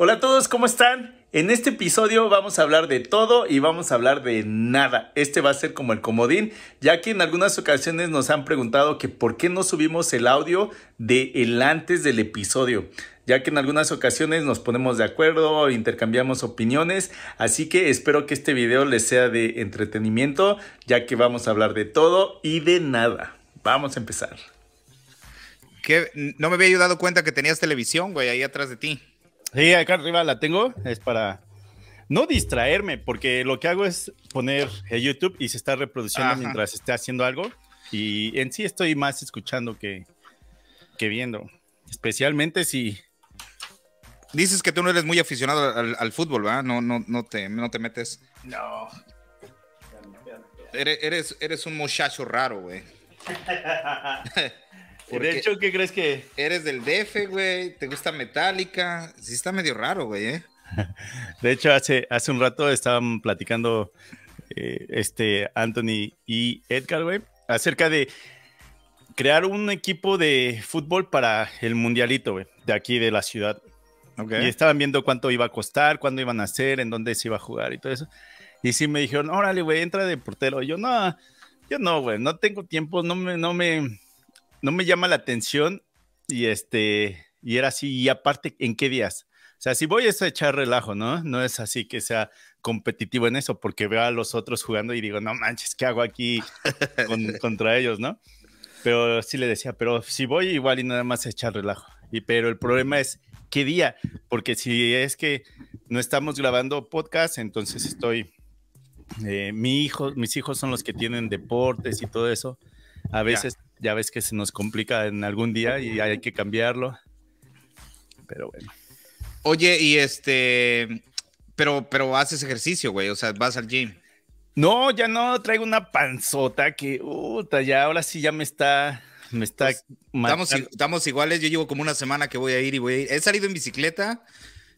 Hola a todos, ¿cómo están? En este episodio vamos a hablar de todo y vamos a hablar de nada. Este va a ser como el comodín, ya que en algunas ocasiones nos han preguntado que por qué no subimos el audio de el antes del episodio, ya que en algunas ocasiones nos ponemos de acuerdo, intercambiamos opiniones, así que espero que este video les sea de entretenimiento, ya que vamos a hablar de todo y de nada. Vamos a empezar. No me había dado cuenta que tenías televisión, güey, ahí atrás de ti. Sí, acá arriba la tengo. Es para no distraerme, porque lo que hago es poner el YouTube y se está reproduciendo mientras esté haciendo algo. Y en sí estoy más escuchando que, que viendo. Especialmente si. Dices que tú no eres muy aficionado al, fútbol, ¿verdad? No, no, no, te, no te metes. No. Eres, eres, eres un muchacho raro, güey. de hecho, ¿qué crees que? Eres del DF, güey. Te gusta Metallica. Sí, está medio raro, güey, ¿eh? De hecho, hace, hace un rato estaban platicando eh, este Anthony y Edgar, güey, acerca de crear un equipo de fútbol para el mundialito, güey, de aquí de la ciudad. Y estaban viendo cuánto iba a costar, cuándo iban a hacer, en dónde se iba a jugar y todo eso. Y sí me dijeron, órale, güey, entra de portero. yo, no, yo no, güey, no tengo tiempo, no me, no me, no me llama la atención y este, y era así, y aparte, ¿en qué días? O sea, si voy es a echar relajo, ¿no? No es así que sea competitivo en eso, porque veo a los otros jugando y digo, no manches, ¿qué hago aquí contra ellos, no? Pero sí le decía, pero si voy igual y nada más echar relajo. Y pero el problema es qué día, porque si es que no estamos grabando podcast, entonces estoy, eh, mi hijo, mis hijos son los que tienen deportes y todo eso. A veces ya ves que se nos complica en algún día y hay que cambiarlo. Pero bueno. Oye, y este, pero, pero haces ejercicio, güey, o sea, vas al gym. No, ya no, traigo una panzota que, puta, ya ahora sí ya me está, me está. Pues, estamos, iguales, yo llevo como una semana que voy a ir y voy a ir. He salido en bicicleta,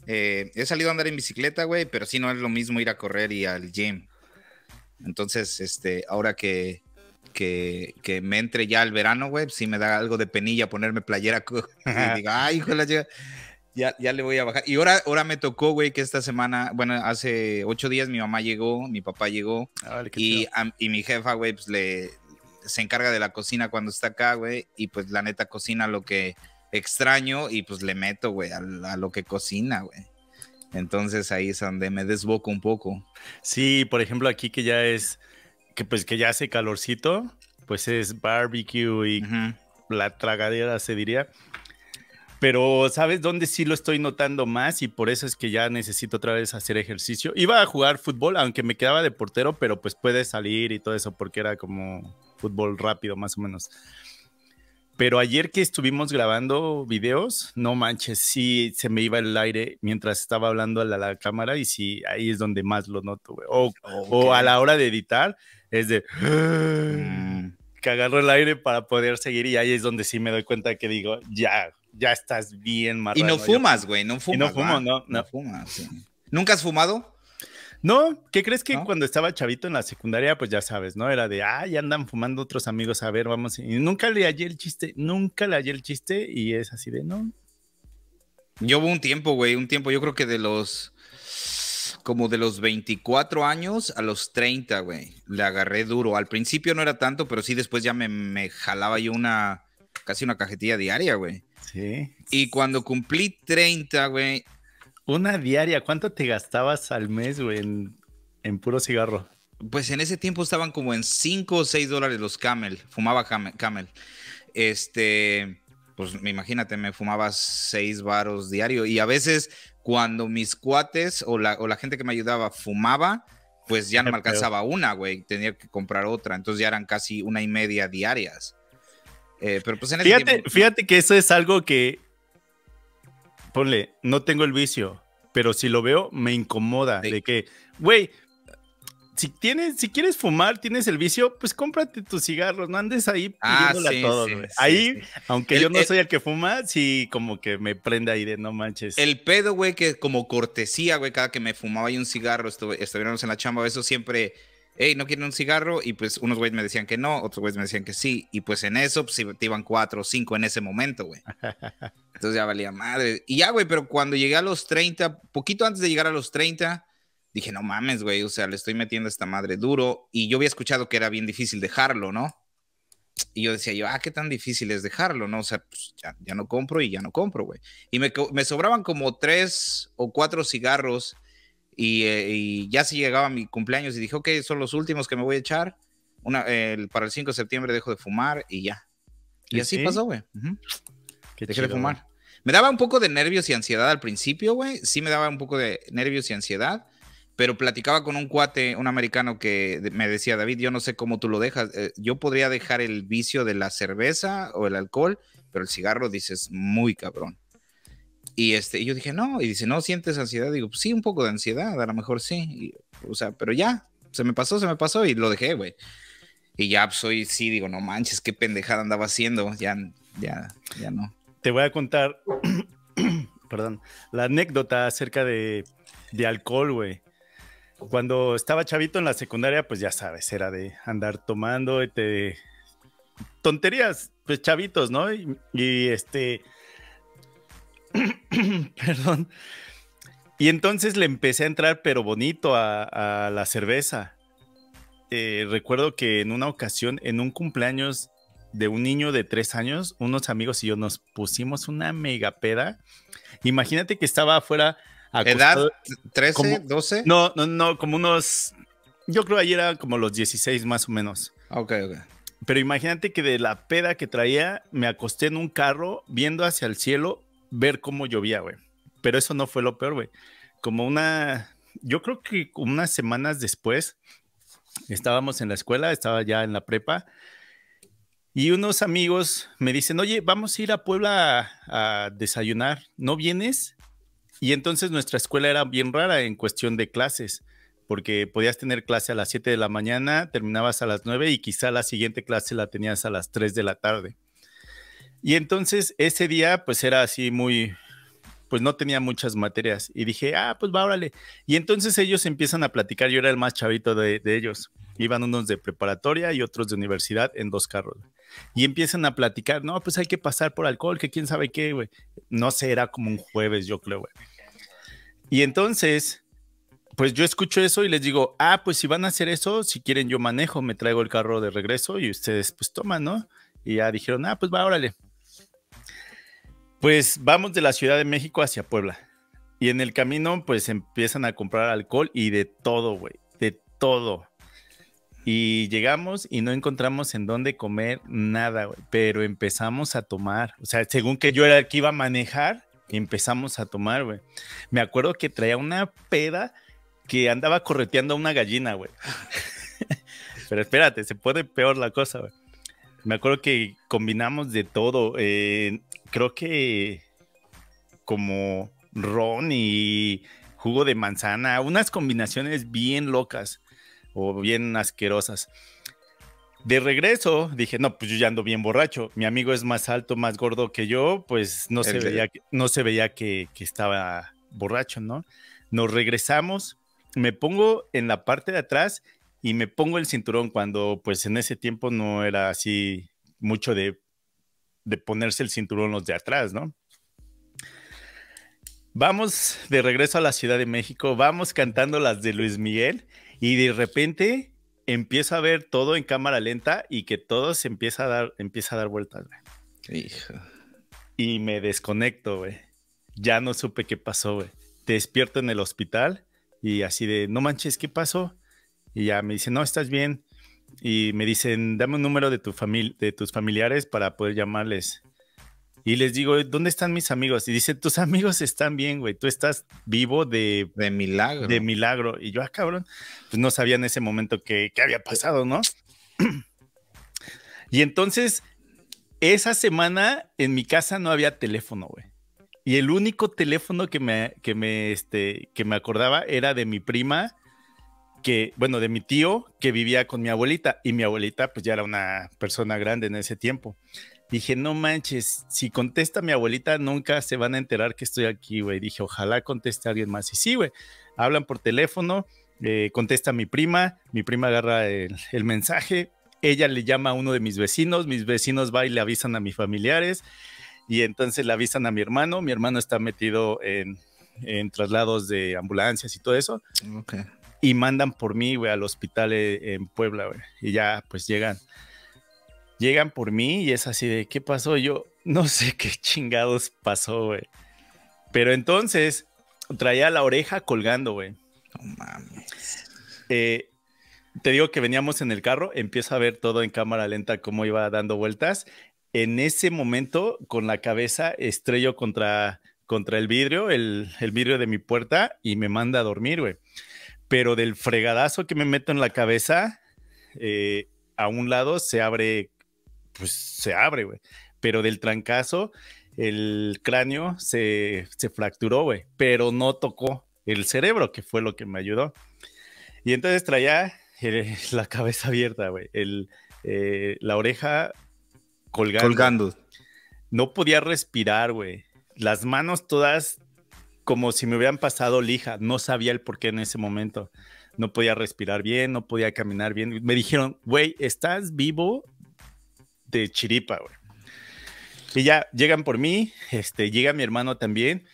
eh, he salido a andar en bicicleta, güey, pero sí no es lo mismo ir a correr y al gym. Entonces, este, ahora que, que, me entre ya el verano, güey. Si me da algo de penilla ponerme playera, y digo, ay, hijo Ya, le voy a bajar. Y ahora, ahora me tocó, güey, que esta semana, bueno, hace ocho días mi mamá llegó, mi papá llegó. y, y mi jefa, güey, pues le, se encarga de la cocina cuando está acá, güey. Y pues la neta cocina lo que extraño y pues le meto, güey, a, a lo que cocina, güey. Entonces ahí es donde me desboco un poco. Sí, por ejemplo, aquí que ya es que pues que ya hace calorcito, pues es barbecue y la tragadera se diría. Pero ¿sabes dónde sí lo estoy notando más? Y por eso es que ya necesito otra vez hacer ejercicio. Iba a jugar fútbol, aunque me quedaba de portero, pero pues puede salir y todo eso porque era como fútbol rápido más o menos. Pero ayer que estuvimos grabando videos, no manches, sí se me iba el aire mientras estaba hablando a la, cámara y sí, ahí es donde más lo noto, güey. O, a la hora de editar, es de mm. que agarro el aire para poder seguir y ahí es donde sí me doy cuenta que digo, ya, ya estás bien marrano. Y no fumas, güey, no fumas. Y no fumo, no, no, fumas. ¿Nunca has fumado? No, ¿qué crees que cuando estaba chavito en la secundaria, pues ya sabes, ¿no? Era de, ah, ya andan fumando otros amigos, a ver, vamos. Y nunca le hallé el chiste, nunca le hallé el chiste y es así de, no. Yo hubo un tiempo, güey, un tiempo, yo creo que de los, como de los 24 años a los 30, güey, le agarré duro. Al principio no era tanto, pero sí después ya me, me jalaba yo una, casi una cajetilla diaria, güey. Sí. Y cuando cumplí 30, güey, una diaria, ¿cuánto te gastabas al mes, güey, en, puro cigarro? Pues en ese tiempo estaban como en 5 o 6 dólares los Camel, fumaba Camel. Este, pues imagínate, me fumaba 6 varos diario y a veces cuando mis cuates o la, o la gente que me ayudaba fumaba, pues ya no me alcanzaba una, güey, tenía que comprar otra, entonces ya eran casi una y media diarias. Eh, pero pues en ese tiempo... fíjate que eso es algo que ponle, no tengo el vicio, pero si lo veo, me incomoda. De que, güey, si tienes, si quieres fumar, tienes el vicio, pues cómprate tus cigarros, no andes ahí ah, a todos. ahí, aunque yo no soy el que fuma, sí como que me prende aire, no manches. El pedo, güey, que como cortesía, güey, cada que me fumaba y un cigarro, estuviéramos en la chamba, eso siempre hey, ¿no quieren un cigarro? Y pues unos güeyes me decían que no, otros güeyes me decían que sí. Y pues en eso, pues te iban cuatro o cinco en ese momento, güey. Entonces ya valía madre. Y ya, güey, pero cuando llegué a los 30, poquito antes de llegar a los 30, dije, no mames, güey, o sea, le estoy metiendo esta madre duro. Y yo había escuchado que era bien difícil dejarlo, ¿no? Y yo decía yo, ah, qué tan difícil es dejarlo, ¿no? O sea, pues ya, no compro y ya no compro, güey. Y me sobraban como tres o cuatro cigarros eh, y, ya si llegaba mi cumpleaños y dije, ok, son los últimos que me voy a echar. Una, para el 5 de septiembre dejo de fumar y ya. Y así pasó, güey. Dejé de fumar. Me daba un poco de nervios y ansiedad al principio, güey. Sí me daba un poco de nervios y ansiedad, pero platicaba con un cuate, un americano que me decía, David, yo no sé cómo tú lo dejas. Eh, yo podría dejar el vicio de la cerveza o el alcohol, pero el cigarro dices, muy cabrón. Y este, yo dije, no, y dice, no, ¿sientes ansiedad? Digo, pues sí, un poco de ansiedad, a lo mejor sí. o sea, pero ya, se me pasó, se me pasó y lo dejé, güey. Y ya soy, pues, sí, digo, no manches, qué pendejada andaba haciendo. Ya, ya, ya no. Te voy a contar, perdón, la anécdota acerca de, de alcohol, güey. Cuando estaba chavito en la secundaria, pues ya sabes, era de andar tomando este Tonterías, pues chavitos, ¿no? y este Perdón. Y entonces le empecé a entrar, pero bonito, a, la cerveza. Eh, recuerdo que en una ocasión, en un cumpleaños de un niño de tres años, unos amigos y yo nos pusimos una mega peda. Imagínate que estaba afuera. a ¿Edad? ¿13? ¿12? No, no, no, como unos. Yo creo ayer era como los 16 más o menos. Ok, ok. Pero imagínate que de la peda que traía, me acosté en un carro viendo hacia el cielo ver cómo llovía, güey. Pero eso no fue lo peor, güey. Como una, yo creo que unas semanas después, estábamos en la escuela, estaba ya en la prepa, y unos amigos me dicen, oye, vamos a ir a Puebla a, desayunar, ¿no vienes? Y entonces nuestra escuela era bien rara en cuestión de clases porque podías tener clase a las 7 de la mañana, terminabas a las 9 y quizá la siguiente clase la tenías a las 3 de la tarde. Y entonces ese día pues era así muy, pues no tenía muchas materias y dije, ah, pues va, órale. Y entonces ellos empiezan a platicar, yo era el más chavito de, ellos, iban unos de preparatoria y otros de universidad en dos carros. Y empiezan a platicar, no, pues hay que pasar por alcohol, que quién sabe qué, güey. No sé, era como un jueves, yo creo, güey. Y entonces, pues yo escucho eso y les digo, ah, pues si van a hacer eso, si quieren yo manejo, me traigo el carro de regreso y ustedes pues toman, ¿no? Y ya dijeron, ah, pues va, órale. Pues vamos de la Ciudad de México hacia Puebla. Y en el camino, pues empiezan a comprar alcohol y de todo, güey. De todo. Y llegamos y no encontramos en dónde comer nada, güey. Pero empezamos a tomar. O sea, según que yo era el que iba a manejar, empezamos a tomar, güey. Me acuerdo que traía una peda que andaba correteando a una gallina, güey. Pero espérate, se puede peor la cosa, güey. Me acuerdo que combinamos de todo. Eh, creo que como ron y jugo de manzana, unas combinaciones bien locas o bien asquerosas. De regreso dije, no, pues yo ya ando bien borracho. Mi amigo es más alto, más gordo que yo, pues no se veía, que, que estaba borracho, ¿no? Nos regresamos, me pongo en la parte de atrás y me pongo el cinturón cuando pues en ese tiempo no era así mucho de, ponerse el cinturón los de atrás, ¿no? Vamos de regreso a la Ciudad de México, vamos cantando las de Luis Miguel y de repente empiezo a ver todo en cámara lenta y que todo se empieza a dar, empieza a dar vueltas. güey. Y me desconecto, güey. Ya no supe qué pasó, güey. Te despierto en el hospital y así de, no manches, ¿qué pasó? Y ya me dice, no, estás bien. Y me dicen, dame un número de, tu familia de tus familiares para poder llamarles. Y les digo, ¿dónde están mis amigos? Y dice, tus amigos están bien, güey. Tú estás vivo de... De milagro. De milagro. Y yo, ah, cabrón, pues no sabía en ese momento qué había pasado, ¿no? y entonces, esa semana en mi casa no había teléfono, güey. Y el único teléfono que me, que me, este, que me acordaba era de mi prima que, bueno, de mi tío que vivía con mi abuelita y mi abuelita pues ya era una persona grande en ese tiempo. Dije, no manches, si contesta mi abuelita nunca se van a enterar que estoy aquí, güey. Dije, ojalá conteste alguien más. Y sí, güey, hablan por teléfono, eh, contesta mi prima, mi prima agarra el, mensaje, ella le llama a uno de mis vecinos, mis vecinos va y le avisan a mis familiares y entonces le avisan a mi hermano, mi hermano está metido en, traslados de ambulancias y todo eso. Okay y mandan por mí, güey, al hospital eh, en Puebla, güey. Y ya, pues llegan. Llegan por mí y es así de, ¿qué pasó? Yo no sé qué chingados pasó, güey. Pero entonces traía la oreja colgando, güey. No mames. Eh, te digo que veníamos en el carro, empiezo a ver todo en cámara lenta cómo iba dando vueltas. En ese momento, con la cabeza estrello contra, contra el vidrio, el, el vidrio de mi puerta y me manda a dormir, güey pero del fregadazo que me meto en la cabeza, eh, a un lado se abre, pues se abre, güey. Pero del trancazo, el cráneo se, fracturó, güey. Pero no tocó el cerebro, que fue lo que me ayudó. Y entonces traía eh, la cabeza abierta, güey. Eh, la oreja colgando. Colgando. No podía respirar, güey. Las manos todas como si me hubieran pasado lija. No sabía el por qué en ese momento. No podía respirar bien, no podía caminar bien. Me dijeron, güey, estás vivo de chiripa, güey. Y ya llegan por mí, este, llega mi hermano también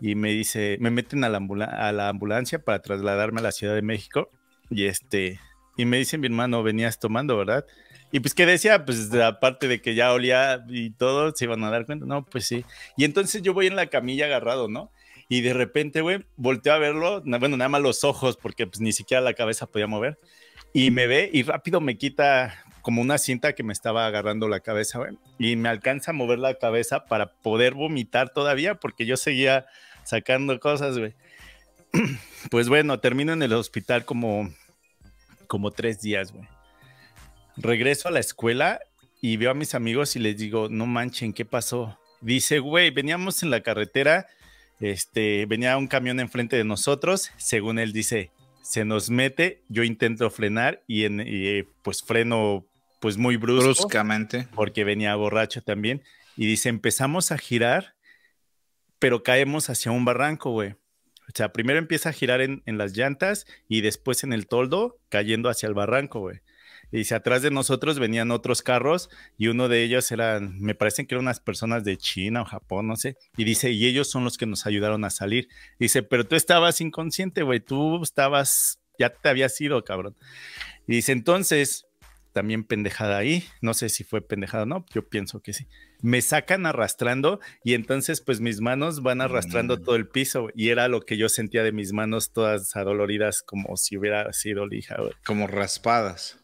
y me dice, me meten a la, a la ambulancia para trasladarme a la Ciudad de México. Y este, y me dice mi hermano, venías tomando, ¿verdad? Y pues, ¿qué decía? Pues, aparte de que ya olía y todo, se iban a dar cuenta. No, pues sí. Y entonces yo voy en la camilla agarrado, ¿no? Y de repente, güey, volteé a verlo, bueno, nada más los ojos, porque pues ni siquiera la cabeza podía mover. Y me ve y rápido me quita como una cinta que me estaba agarrando la cabeza, güey. Y me alcanza a mover la cabeza para poder vomitar todavía, porque yo seguía sacando cosas, güey. Pues bueno, termino en el hospital como, como tres días, güey. Regreso a la escuela y veo a mis amigos y les digo, no manchen, ¿qué pasó? Dice, güey, veníamos en la carretera este, venía un camión enfrente de nosotros, según él dice, se nos mete, yo intento frenar y, eh, pues freno pues muy brusco, bruscamente porque venía borracho también y dice empezamos a girar pero caemos hacia un barranco güey o sea primero empieza a girar en, en, las llantas y después en el toldo cayendo hacia el barranco güey y dice, atrás de nosotros venían otros carros y uno de ellos eran, me parecen que eran unas personas de China o Japón, no sé. Y dice, y ellos son los que nos ayudaron a salir. dice, pero tú estabas inconsciente, güey, tú estabas, ya te habías ido, cabrón. Y dice, entonces, también pendejada ahí, no sé si fue pendejada o no, yo pienso que sí. Me sacan arrastrando y entonces pues mis manos van arrastrando mm. todo el piso y era lo que yo sentía de mis manos todas adoloridas como si hubiera sido lija. güey. Como raspadas.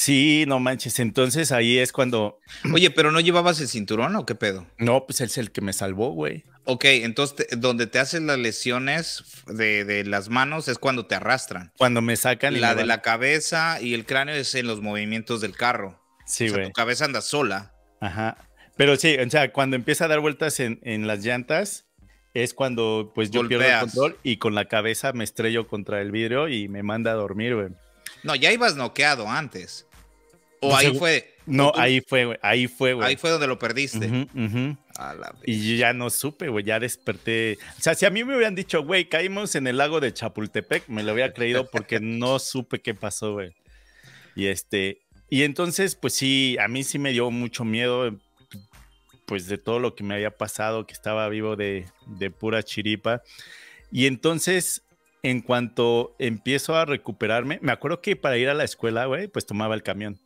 Sí, no manches. Entonces ahí es cuando. Oye, pero no llevabas el cinturón o qué pedo? No, pues es el que me salvó, güey. Ok, entonces donde te hacen las lesiones de, las manos es cuando te arrastran. Cuando me sacan. Y la de la cabeza y el cráneo es en los movimientos del carro. Sí, güey. tu cabeza anda sola. Ajá. Pero sí, o sea, cuando empieza a dar vueltas en, las llantas, es cuando pues yo pierdo el control y con la cabeza me estrello contra el vidrio y me manda a dormir, güey. No, ya ibas noqueado antes. O ahí fue. No, ahí fue, güey. Ahí fue, güey. Ahí fue donde lo perdiste. y ya no supe, güey. Ya desperté. O sea, si a mí me hubieran dicho, güey, caímos en el lago de Chapultepec, me lo hubiera creído porque no supe qué pasó, güey. Y este. Y entonces, pues sí, a mí sí me dio mucho miedo, pues de todo lo que me había pasado, que estaba vivo de, de pura chiripa. Y entonces, en cuanto empiezo a recuperarme, me acuerdo que para ir a la escuela, güey, pues tomaba el camión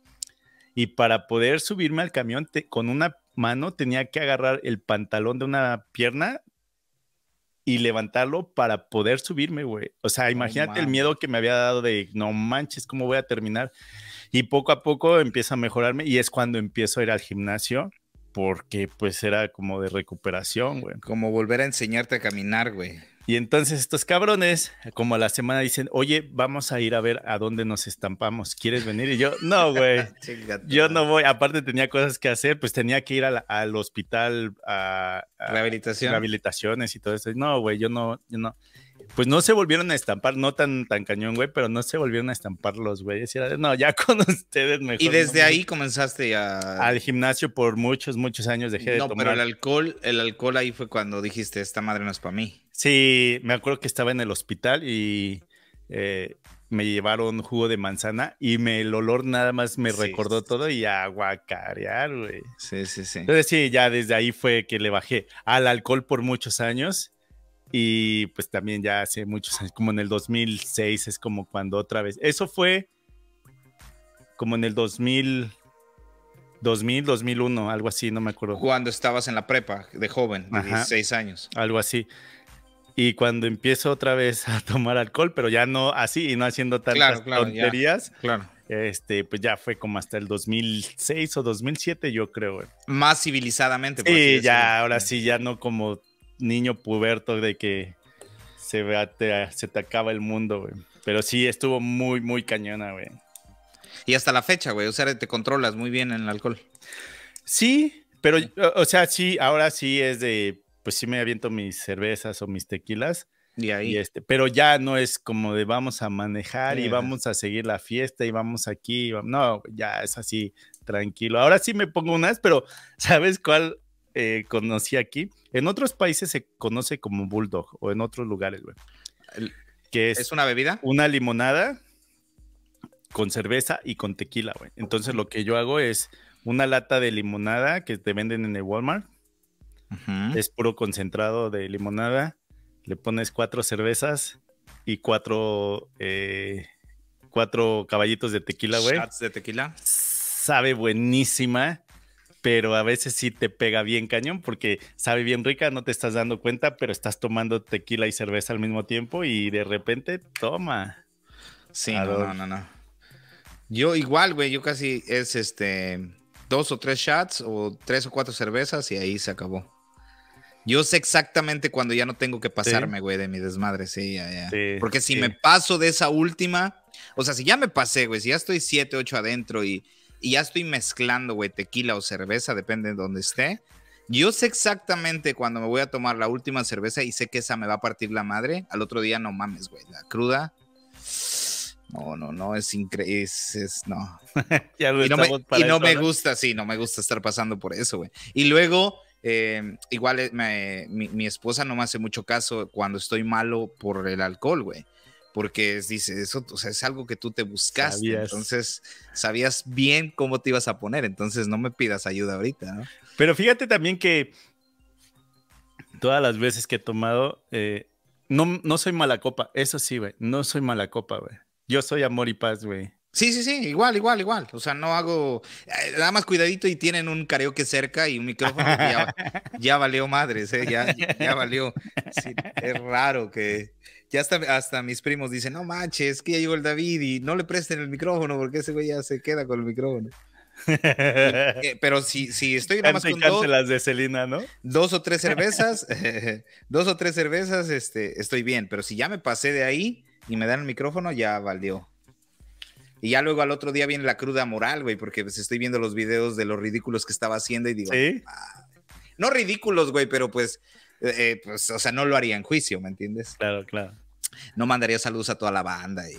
y para poder subirme al camión con una mano tenía que agarrar el pantalón de una pierna y levantarlo para poder subirme, güey. O sea, imagínate el miedo que me había dado de, no manches, ¿cómo voy a terminar? Y poco a poco empieza a mejorarme y es cuando empiezo a ir al gimnasio porque pues era como de recuperación, güey. Como volver a enseñarte a caminar, güey. Y entonces estos cabrones, como a la semana, dicen, oye, vamos a ir a ver a dónde nos estampamos. ¿Quieres venir? Y yo, no, güey. yo no voy. Aparte tenía cosas que hacer, pues tenía que ir al hospital a, rehabilitaciones y todo eso. No, güey, yo no, yo no pues no se volvieron a estampar, no tan, tan cañón, güey, pero no se volvieron a estampar los güeyes. Y no, ya con ustedes mejor. Y desde ahí comenzaste a... Al gimnasio por muchos, muchos años dejé de tomar. No, pero el alcohol, el alcohol ahí fue cuando dijiste, esta madre no es para mí. Sí, me acuerdo que estaba en el hospital y eh, me llevaron jugo de manzana y el olor nada más me recordó todo y aguacarear, güey. Sí, sí, sí. Entonces sí, ya desde ahí fue que le bajé al alcohol por muchos años y pues también ya hace muchos años, como en el 2006, es como cuando otra vez. Eso fue como en el 2000, 2000, 2001, algo así, no me acuerdo. Cuando estabas en la prepa, de joven, de 16 años. Algo así. Y cuando empiezo otra vez a tomar alcohol, pero ya no así y no haciendo tantas claro, tonterías. claro. Este, pues ya fue como hasta el 2006 o 2007, yo creo. Más civilizadamente. Sí, ya, ahora sí, ya no como niño puberto de que se, te, se te acaba el mundo, güey. Pero sí, estuvo muy, muy cañona, güey. Y hasta la fecha, güey. O sea, te controlas muy bien en el alcohol. Sí, pero, o sea, sí, ahora sí es de, pues sí me aviento mis cervezas o mis tequilas. Y ahí. Y este, pero ya no es como de vamos a manejar y eh. vamos a seguir la fiesta y vamos aquí. no, ya es así, tranquilo. Ahora sí me pongo unas, pero ¿sabes cuál? Eh, conocí aquí. En otros países se conoce como bulldog o en otros lugares, güey. Que es, es, una bebida? Una limonada con cerveza y con tequila, güey. Entonces lo que yo hago es una lata de limonada que te venden en el Walmart. Es puro concentrado de limonada. Le pones cuatro cervezas y cuatro, eh, cuatro caballitos de tequila, güey. Shots de tequila. Sabe buenísima pero a veces sí te pega bien cañón porque sabe bien rica, no te estás dando cuenta, pero estás tomando tequila y cerveza al mismo tiempo y de repente toma. Sí, no, no, no, Yo igual, güey, yo casi es este dos o tres shots o tres o cuatro cervezas y ahí se acabó. Yo sé exactamente cuando ya no tengo que pasarme, güey, de mi desmadre, sí, ya, porque si me paso de esa última, o sea, si ya me pasé, güey, si ya estoy siete, ocho adentro y y ya estoy mezclando, güey, tequila o cerveza, depende de donde esté. Yo sé exactamente cuando me voy a tomar la última cerveza y sé que esa me va a partir la madre. Al otro día, no mames, güey, la cruda. No, no, no, es increíble, no. y no, me, gusta, sí, no me gusta estar pasando por eso, güey. Y luego, em, igual eh, mi, mi, esposa no me hace mucho caso cuando estoy malo por el alcohol, güey porque es, dice, eso es algo que tú te buscaste, entonces sabías bien cómo te ibas a poner, entonces no me pidas ayuda ahorita. ¿no? Pero fíjate también que todas las veces que he tomado, eh, no, no soy mala copa, eso sí, güey, no soy mala copa, güey. Yo soy amor y paz, güey. Sí, sí, sí, igual, igual, igual. O sea, no hago. Eh, nada más cuidadito y tienen un karaoke cerca y un micrófono. ya, valió madres, ¿eh? ya, valió. es raro que, ya hasta, mis primos dicen, no manches, que ya llegó el David y no le presten el micrófono porque ese güey ya se queda con el micrófono. Eh, pero si, si estoy nada más con dos, las de ¿no? Dos o tres cervezas, dos o tres cervezas, este, estoy bien. Pero si ya me pasé de ahí y me dan el micrófono, ya valió. Y ya luego al otro día viene la cruda moral, güey, porque pues, estoy viendo los videos de los ridículos que estaba haciendo y digo, ah, no ridículos, güey, pero pues eh, eh, pues, o sea, no lo haría en juicio, ¿me entiendes? Claro, claro. No mandaría saludos a toda la banda y,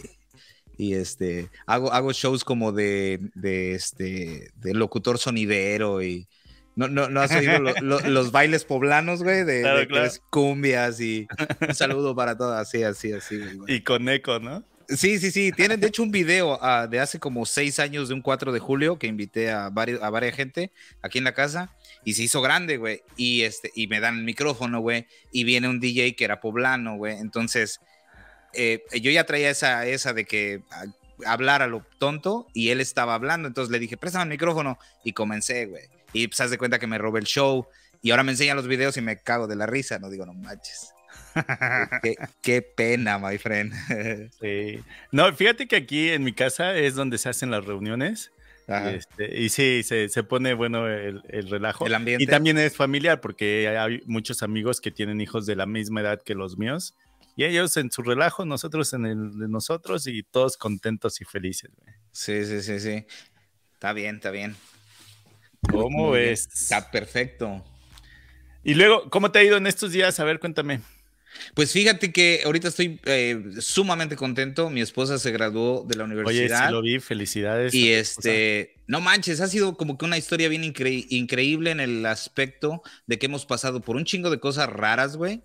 y este, hago, hago shows como de, de, este, de locutor sonidero y... No, no, has oído los bailes poblanos, güey, de, claro, de cumbias y un saludo para todas, así, así, así. Y con eco, ¿no? Sí, sí, sí. Tienen, de hecho, un video ah, de hace como seis años de un 4 de julio que invité a, varios, a varias gente aquí en la casa y se hizo grande, güey. Y, este, y me dan el micrófono, güey. Y viene un DJ que era poblano, güey. Entonces, eh, yo ya traía esa, esa de que ah, hablar a lo tonto y él estaba hablando. Entonces le dije, préstame el micrófono. Y comencé, güey. Y pues, haz de cuenta que me robé el show. Y ahora me enseñan los videos y me cago de la risa. No digo, no manches. qué, pena, my friend. sí. No, fíjate que aquí en mi casa es donde se hacen las reuniones este, y sí, se, pone bueno el, el relajo. Y también es familiar porque hay muchos amigos que tienen hijos de la misma edad que los míos. Y ellos en su relajo, nosotros en el de nosotros y todos contentos y felices. Sí, sí, sí, sí. Está bien, está bien. ¿Cómo ves? Está perfecto. Y luego, ¿cómo te ha ido en estos días? A ver, cuéntame. Pues fíjate que ahorita estoy eh, sumamente contento. Mi esposa se graduó de la universidad. Oye, sí lo vi, felicidades. Y este, no manches, ha sido como que una historia bien increíble en el aspecto de que hemos pasado por un chingo de cosas raras, güey.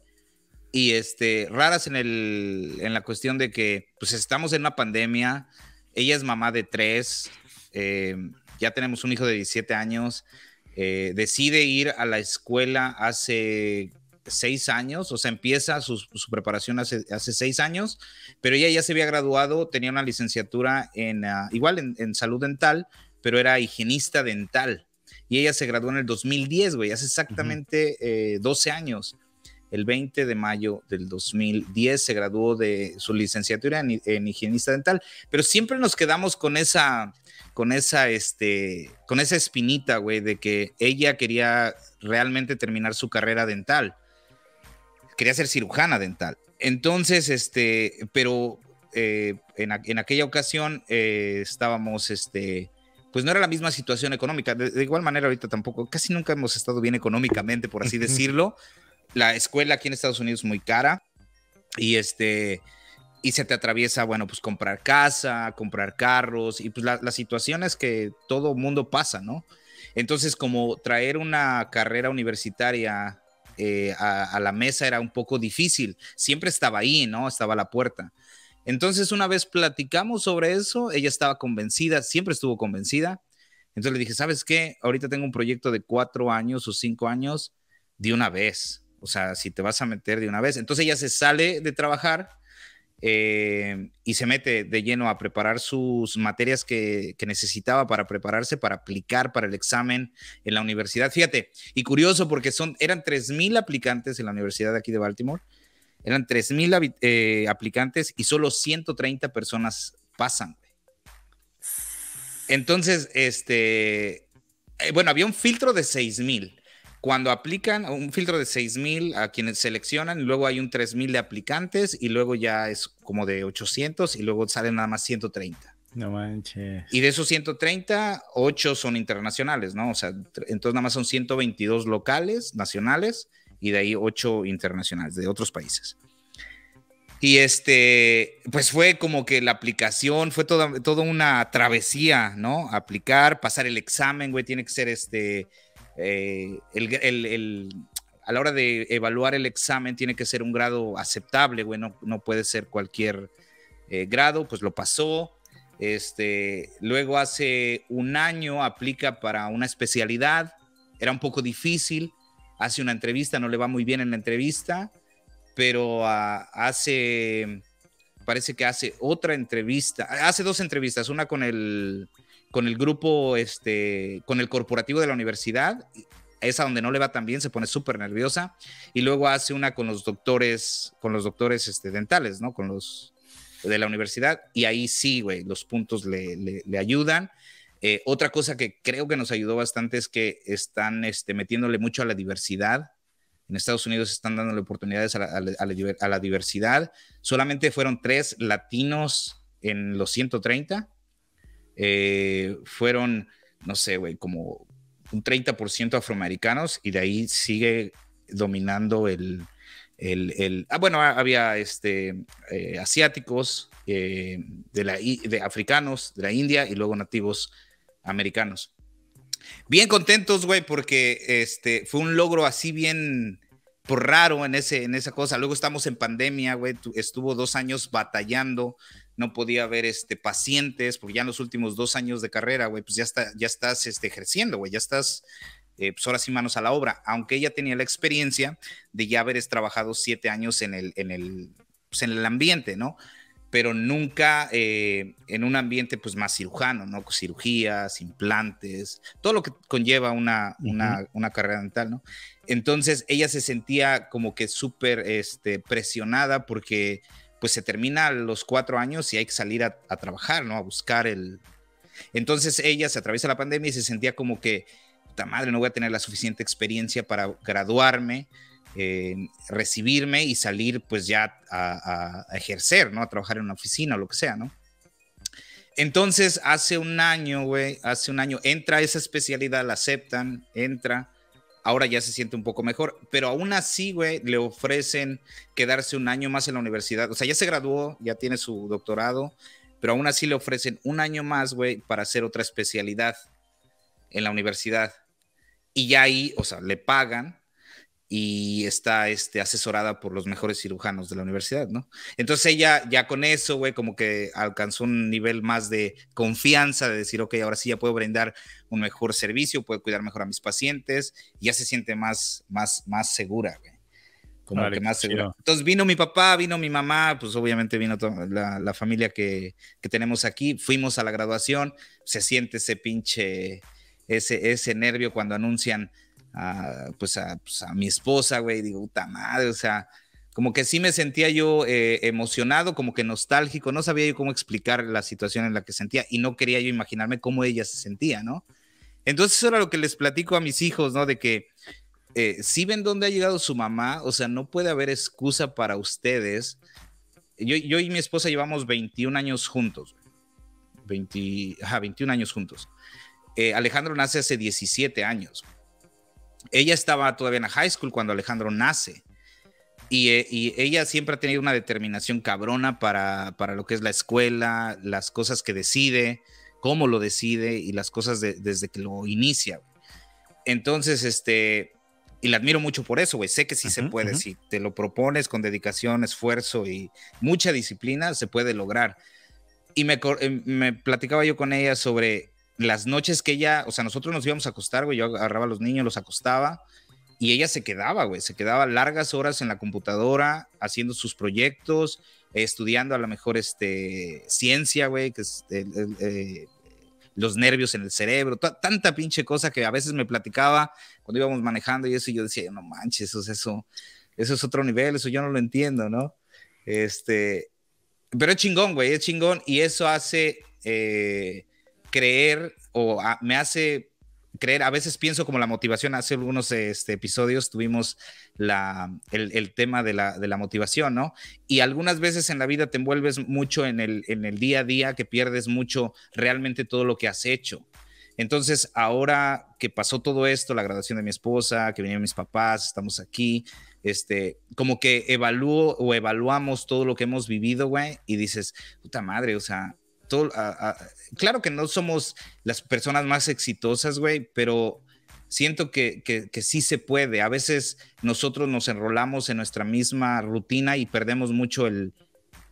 Y este, raras en, la cuestión de que, pues estamos en una pandemia. Ella es mamá de tres. Eh, ya tenemos un hijo de 17 años. Eh, decide ir a la escuela hace seis años, o sea, empieza su, preparación hace, seis años, pero ella ya se había graduado, tenía una licenciatura en, ah, igual en, salud dental, pero era higienista dental. Y ella se graduó en el 2010, güey, hace exactamente 12 eh, años. El 20 de mayo del 2010 se graduó de su licenciatura en, en higienista dental, pero siempre nos quedamos con esa, con esa, este, con esa espinita, güey, de que ella quería realmente terminar su carrera dental quería ser cirujana dental. Entonces, este, pero eh, en, aquella ocasión eh, estábamos, este, pues no era la misma situación económica. De, igual manera, ahorita tampoco, casi nunca hemos estado bien económicamente, por así decirlo. La escuela aquí en Estados Unidos es muy cara y este, y se te atraviesa, bueno, pues comprar casa, comprar carros y pues la, las situaciones que todo mundo pasa, ¿no? Entonces, como traer una carrera universitaria eh, a, la mesa era un poco difícil. Siempre estaba ahí, ¿no? Estaba a la puerta. Entonces, una vez platicamos sobre eso, ella estaba convencida, siempre estuvo convencida. Entonces le dije, ¿sabes qué? Ahorita tengo un proyecto de cuatro años o cinco años de una vez. O sea, si te vas a meter de una vez. Entonces ella se sale de trabajar eh, y se mete de lleno a preparar sus materias que, necesitaba para prepararse, para aplicar para el examen en la universidad. Fíjate, y curioso porque son, eran 3.000 aplicantes en la universidad de aquí de Baltimore, eran 3.000 eh, aplicantes y solo 130 personas pasan. Entonces, este, eh, bueno, había un filtro de 6.000 cuando aplican un filtro de 6.000 a quienes seleccionan, luego hay un 3.000 de aplicantes y luego ya es como de 800 y luego salen nada más 130. No manches. Y de esos 130, 8 son internacionales, ¿no? O sea, entonces nada más son 122 locales, nacionales, y de ahí 8 internacionales, de otros países. Y este, pues fue como que la aplicación, fue toda, toda una travesía, ¿no? Aplicar, pasar el examen, güey, tiene que ser este, eh, a la hora de evaluar el examen tiene que ser un grado aceptable, güey, no, puede ser cualquier eh, grado, pues lo pasó. Este, luego hace un año aplica para una especialidad, era un poco difícil, hace una entrevista, no le va muy bien en la entrevista, pero ah, hace, parece que hace otra entrevista, hace dos entrevistas, una con el con el grupo, este, con el corporativo de la universidad, esa donde no le va tan bien, se pone súper nerviosa, y luego hace una con los doctores, con los doctores este, dentales, ¿no? Con los de la universidad, y ahí sí, güey, los puntos le, ayudan. Eh, otra cosa que creo que nos ayudó bastante es que están este, metiéndole mucho a la diversidad. En Estados Unidos están dándole oportunidades a la, diversidad. Solamente fueron tres latinos en los 130 eh, fueron, no sé, güey, como un 30% afroamericanos y de ahí sigue dominando el... el, ah, bueno, había este, eh, asiáticos, eh, de, la, de africanos, de la India y luego nativos americanos. Bien contentos, güey, porque este, fue un logro así bien por raro en, ese, en esa cosa. Luego estamos en pandemia, güey, estuvo dos años batallando no podía ver este, pacientes, porque ya en los últimos dos años de carrera, güey, pues ya, está, ya estás este, ejerciendo, güey, ya estás, horas eh, pues manos a la obra, aunque ella tenía la experiencia de ya haber trabajado siete años en el, en el, pues en el ambiente, ¿no? Pero nunca eh, en un ambiente pues más cirujano, ¿no? Cirugías, implantes, todo lo que conlleva una, carrera dental, ¿no? Entonces ella se sentía como que súper este, presionada porque pues se termina los cuatro años y hay que salir a, trabajar, ¿no? A buscar el... Entonces ella se atraviesa la pandemia y se sentía como que, puta madre, no voy a tener la suficiente experiencia para graduarme, eh, recibirme y salir pues ya a, a ejercer, ¿no? A trabajar en una oficina o lo que sea, ¿no? Entonces, hace un año, güey, hace un año, entra esa especialidad, la aceptan, entra, ahora ya se siente un poco mejor, pero aún así, güey, le ofrecen quedarse un año más en la universidad. O sea, ya se graduó, ya tiene su doctorado, pero aún así le ofrecen un año más, güey, para hacer otra especialidad en la universidad. Y ya ahí, o sea, le pagan y está este, asesorada por los mejores cirujanos de la universidad, ¿no? Entonces ella ya con eso, güey, como que alcanzó un nivel más de confianza, de decir, ok, ahora sí ya puedo brindar un mejor servicio, puede cuidar mejor a mis pacientes, ya se siente más, más, más segura, güey. Como que más segura. Entonces vino mi papá, vino mi mamá, pues obviamente vino la, la, familia que, que, tenemos aquí, fuimos a la graduación, se siente ese pinche, ese, ese nervio cuando anuncian a, pues a, pues, mi esposa, güey, digo, puta madre, o sea, como que sí me sentía yo eh, emocionado, como que nostálgico, no sabía yo cómo explicar la situación en la que sentía y no quería yo imaginarme cómo ella se sentía, ¿no? Entonces ahora era lo que les platico a mis hijos, ¿no? De que eh, si ven dónde ha llegado su mamá, o sea, no puede haber excusa para ustedes. Yo, y mi esposa llevamos 21 años juntos. 21 años juntos. Eh, Alejandro nace hace 17 años. Ella estaba todavía en la high school cuando Alejandro nace. Eh, y, ella siempre ha tenido una determinación cabrona para, para lo que es la escuela, las cosas que decide cómo lo decide y las cosas desde que lo inicia. Entonces, este, y la admiro mucho por eso, güey. Sé que sí se puede, si te lo propones con dedicación, esfuerzo y mucha disciplina, se puede lograr. Y me, em, me platicaba yo con ella sobre las noches que ella, o sea, nosotros nos íbamos a acostar, güey, yo agarraba a los niños, los acostaba y ella se quedaba, güey, se quedaba largas horas en la computadora haciendo sus proyectos estudiando a lo mejor este, ciencia, güey, que es eh, los nervios en el cerebro, tanta pinche cosa que a veces me platicaba cuando íbamos manejando y eso, y yo decía, no manches, eso, eso, eso es otro nivel, eso yo no lo entiendo, ¿no? Este, pero es chingón, güey, es chingón, y eso hace eh, creer o me hace creer, a veces pienso como la motivación, hace algunos este, episodios tuvimos la, el, tema de la, de la, motivación, ¿no? Y algunas veces en la vida te envuelves mucho en el, en el día a día que pierdes mucho realmente todo lo que has hecho. Entonces, ahora que pasó todo esto, la graduación de mi esposa, que vinieron mis papás, estamos aquí, este, como que evalúo o evaluamos todo lo que hemos vivido, güey, y dices, puta madre, o sea, claro que no somos las personas más exitosas, güey, pero siento que, sí se puede. A veces nosotros nos enrolamos en nuestra misma rutina y perdemos mucho el,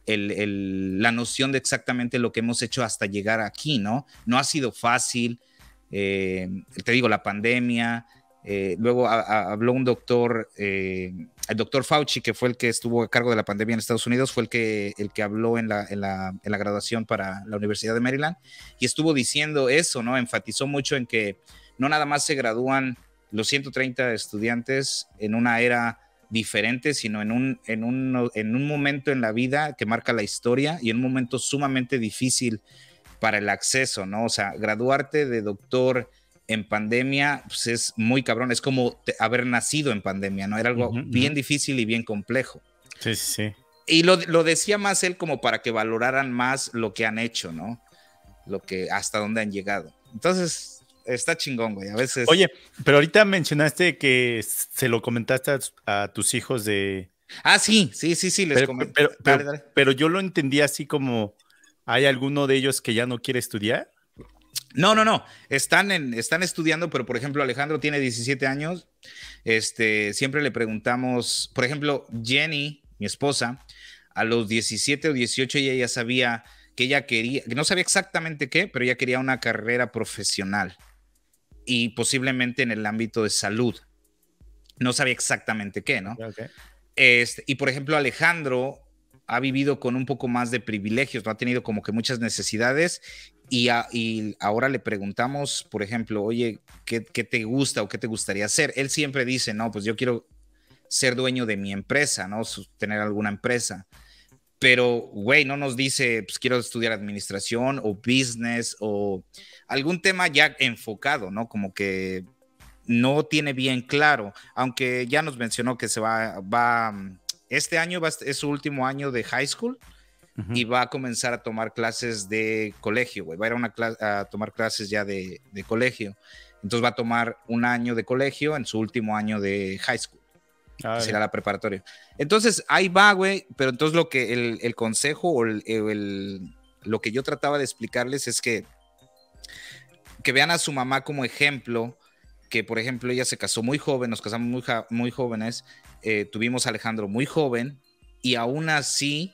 la noción de exactamente lo que hemos hecho hasta llegar aquí, ¿no? No ha sido fácil. Eh, te digo, la pandemia, eh, luego habló un doctor, eh, el doctor Fauci, que fue el que estuvo a cargo de la pandemia en Estados Unidos, fue el que, el que habló en la, en, la, en la graduación para la Universidad de Maryland y estuvo diciendo eso, ¿no? Enfatizó mucho en que no nada más se gradúan los 130 estudiantes en una era diferente, sino en un, en un, en un momento en la vida que marca la historia y en un momento sumamente difícil para el acceso, ¿no? O sea, graduarte de doctor en pandemia pues es muy cabrón, es como haber nacido en pandemia, ¿no? Era algo bien difícil y bien complejo. Sí, sí, sí. Y lo, decía más él como para que valoraran más lo que han hecho, ¿no? Lo que, hasta dónde han llegado. Entonces, está chingón, güey, a veces. Oye, pero ahorita mencionaste que se lo comentaste a, tus hijos de... Ah, sí, sí, sí, sí, les pero, comenté. Pero, yo lo entendí así como, ¿hay alguno de ellos que ya no quiere estudiar? No, no, no. Están, en, están estudiando, pero por ejemplo, Alejandro tiene 17 años. Este, siempre le preguntamos, por ejemplo, Jenny, mi esposa, a los 17 o 18 ella ya sabía que ella quería, no sabía exactamente qué, pero ella quería una carrera profesional y posiblemente en el ámbito de salud. No sabía exactamente qué, ¿no? Este, y por ejemplo, Alejandro ha vivido con un poco más de privilegios, no ha tenido como que muchas necesidades y, ahora le preguntamos, por ejemplo, oye, ¿qué, ¿qué, te gusta o qué te gustaría hacer? Él siempre dice, no, pues yo quiero ser dueño de mi empresa, ¿no? Tener alguna empresa. Pero, güey, no nos dice, pues quiero estudiar administración o business o algún tema ya enfocado, ¿no? Como que no tiene bien claro, aunque ya nos mencionó que se va, va este año va, es su último año de high school y va a comenzar a tomar clases de colegio, güey. Va a ir a, tomar clases ya de, colegio. Entonces va a tomar un año de colegio en su último año de high school. Ah, será la preparatoria. Entonces ahí va, güey. Pero entonces lo que el, consejo o lo que yo trataba de explicarles es que que vean a su mamá como ejemplo que por ejemplo ella se casó muy joven, nos casamos muy, muy jóvenes, eh, tuvimos a Alejandro muy joven y aún así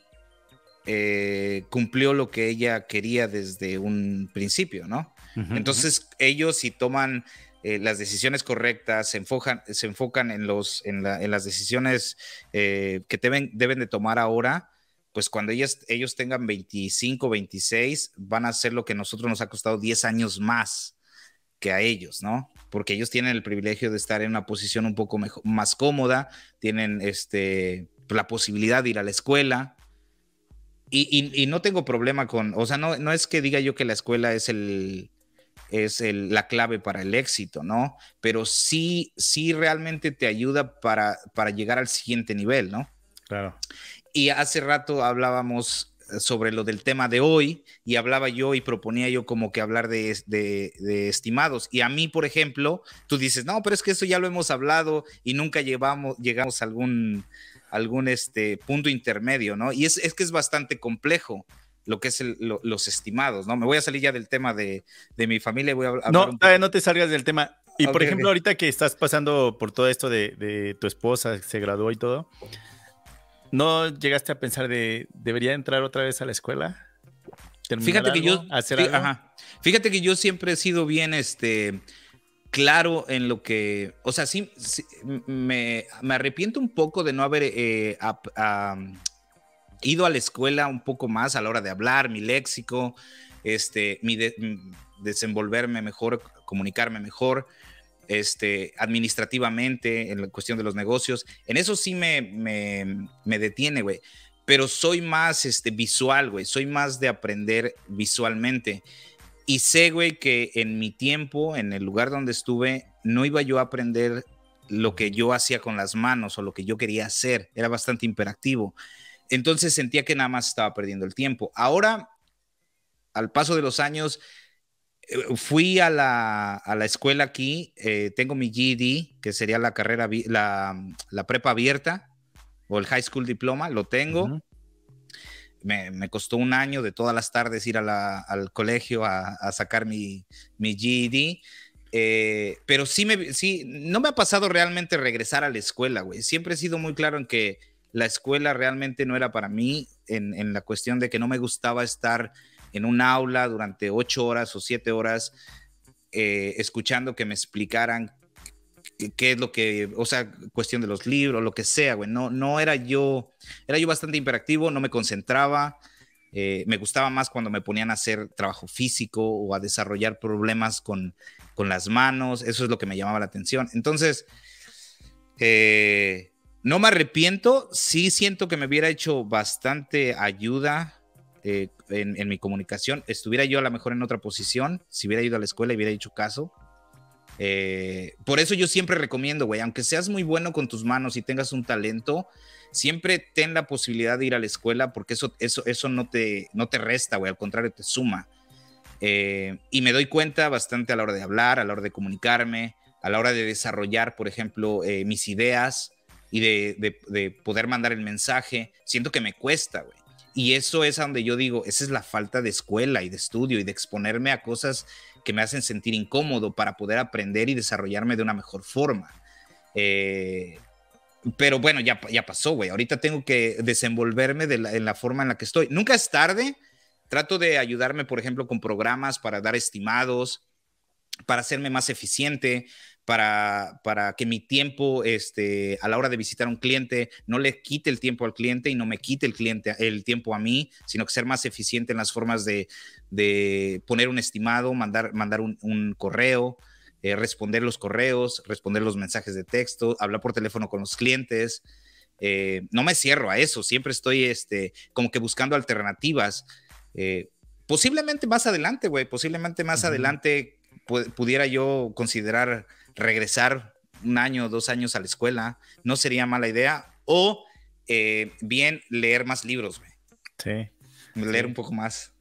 eh, cumplió lo que ella quería desde un principio, ¿no? Entonces ellos si toman eh, las decisiones correctas, se enfocan, se enfocan en, los, en, las decisiones que deben, deben de tomar ahora, pues cuando ellos tengan 25, 26, van a hacer lo que a nosotros nos ha costado 10 años más que a ellos, ¿no? porque ellos tienen el privilegio de estar en una posición un poco más cómoda, tienen este, la posibilidad de ir a la escuela. Y, no tengo problema con, o sea, no, no es que diga yo que la escuela es el, es la clave para el éxito, ¿no? Pero sí, sí realmente te ayuda para, para llegar al siguiente nivel, ¿no? Claro. Y hace rato hablábamos sobre lo del tema de hoy y hablaba yo y proponía yo como que hablar de, estimados. Y a mí, por ejemplo, tú dices, no, pero es que eso ya lo hemos hablado y nunca llevamos, llegamos a algún, algún este punto intermedio, ¿no? Y es, que es bastante complejo lo que es los estimados, ¿no? Me voy a salir ya del tema de, de mi familia y voy a hablar. No, no te salgas del tema. Y por ejemplo, ahorita que estás pasando por todo esto de, de tu esposa, se graduó y todo, ¿No llegaste a pensar de debería entrar otra vez a la escuela? Fíjate que yo que yo siempre he sido bien este claro en lo que, o sea, sí, me, arrepiento un poco de no haber eh, ido a la escuela un poco más a la hora de hablar, mi léxico, este, mi desenvolverme mejor, comunicarme mejor, este, administrativamente, en la cuestión de los negocios. En eso sí me, me, detiene, güey. Pero soy más este, visual, güey. Soy más de aprender visualmente. Y sé, güey, que en mi tiempo, en el lugar donde estuve, no iba yo a aprender lo que yo hacía con las manos o lo que yo quería hacer. Era bastante imperactivo. Entonces sentía que nada más estaba perdiendo el tiempo. Ahora, al paso de los años, eh, fui a la, a la, escuela aquí, eh, tengo mi GED, que sería la carrera, la, mm, la, prepa abierta o el high school diploma, lo tengo. me, me, costó un año de todas las tardes ir al colegio a, a, sacar mi, mi GED. Eh, pero sí, me, sí, no me ha pasado realmente regresar a la escuela, güey. Siempre he sido muy claro en que la escuela realmente no era para mí, en, en la cuestión de que no me gustaba estar en un aula durante ocho horas o siete horas eh, escuchando que me explicaran qué es lo que, o sea, cuestión de los libros, lo que sea, güey. No, no era yo, era yo bastante imperactivo, no me concentraba. Eh, me gustaba más cuando me ponían a hacer trabajo físico o a desarrollar problemas con, con las manos. Eso es lo que me llamaba la atención. Entonces, eh, no me arrepiento. Sí siento que me hubiera hecho bastante ayuda eh, en, mi comunicación. Estuviera yo a lo mejor en otra posición, si hubiera ido a la escuela y hubiera hecho caso. Eh, por eso yo siempre recomiendo, güey, aunque seas muy bueno con tus manos y tengas un talento, siempre ten la posibilidad de ir a la escuela porque eso, eso, eso no, te, no te resta, güey, al contrario, te suma. Eh, y me doy cuenta bastante a la hora de hablar, a la hora de comunicarme, a la hora de desarrollar, por ejemplo, mis ideas y de, de poder mandar el mensaje. Siento que me cuesta, güey y eso es donde yo digo, esa es la falta de escuela y de estudio y de exponerme a cosas que me hacen sentir incómodo para poder aprender y desarrollarme de una mejor forma. Eh, pero bueno, ya, ya pasó, güey. Ahorita tengo que desenvolverme en la forma en la que estoy. Nunca es tarde. Trato de ayudarme, por ejemplo, con programas para dar estimados, para hacerme más eficiente, para, que mi tiempo este, a la hora de visitar a un cliente no le quite el tiempo al cliente y no me quite el, cliente, el tiempo a mí, sino que ser más eficiente en las formas de, poner un estimado, mandar, mandar un, correo, eh, responder los correos, responder los mensajes de texto, hablar por teléfono con los clientes. Eh, no me cierro a eso, siempre estoy este, como que buscando alternativas. Eh, posiblemente más adelante, güey, posiblemente más adelante pudiera yo considerar regresar un año, o dos años a la escuela, no sería mala idea. O eh, bien leer más libros, Sí. Leer un poco más.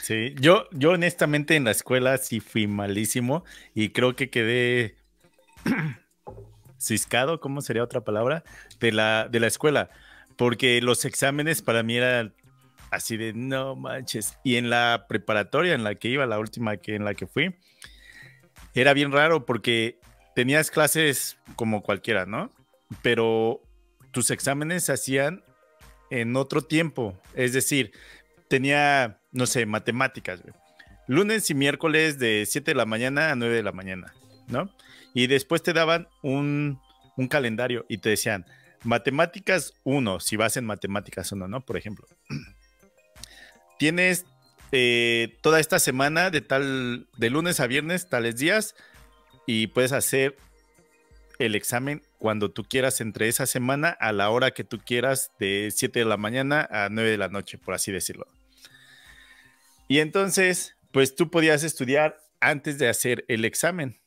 Sí, yo, yo honestamente en la escuela sí fui malísimo y creo que quedé ciscado, ¿cómo sería otra palabra? De la, de la escuela, porque los exámenes para mí eran así de no manches. Y en la preparatoria en la que iba, la última que en la que fui, era bien raro porque tenías clases como cualquiera, ¿no? Pero tus exámenes se hacían en otro tiempo. Es decir, tenía, no sé, matemáticas, Lunes y miércoles de 7 de la mañana a 9 de la mañana, ¿no? Y después te daban un, un calendario y te decían, matemáticas 1, si vas en matemáticas 1, ¿no? Por ejemplo, tienes eh, toda esta semana de tal de lunes a viernes, tales días, y puedes hacer el examen cuando tú quieras entre esa semana a la hora que tú quieras de 7 de la mañana a 9 de la noche, por así decirlo. Y entonces, pues tú podías estudiar antes de hacer el examen.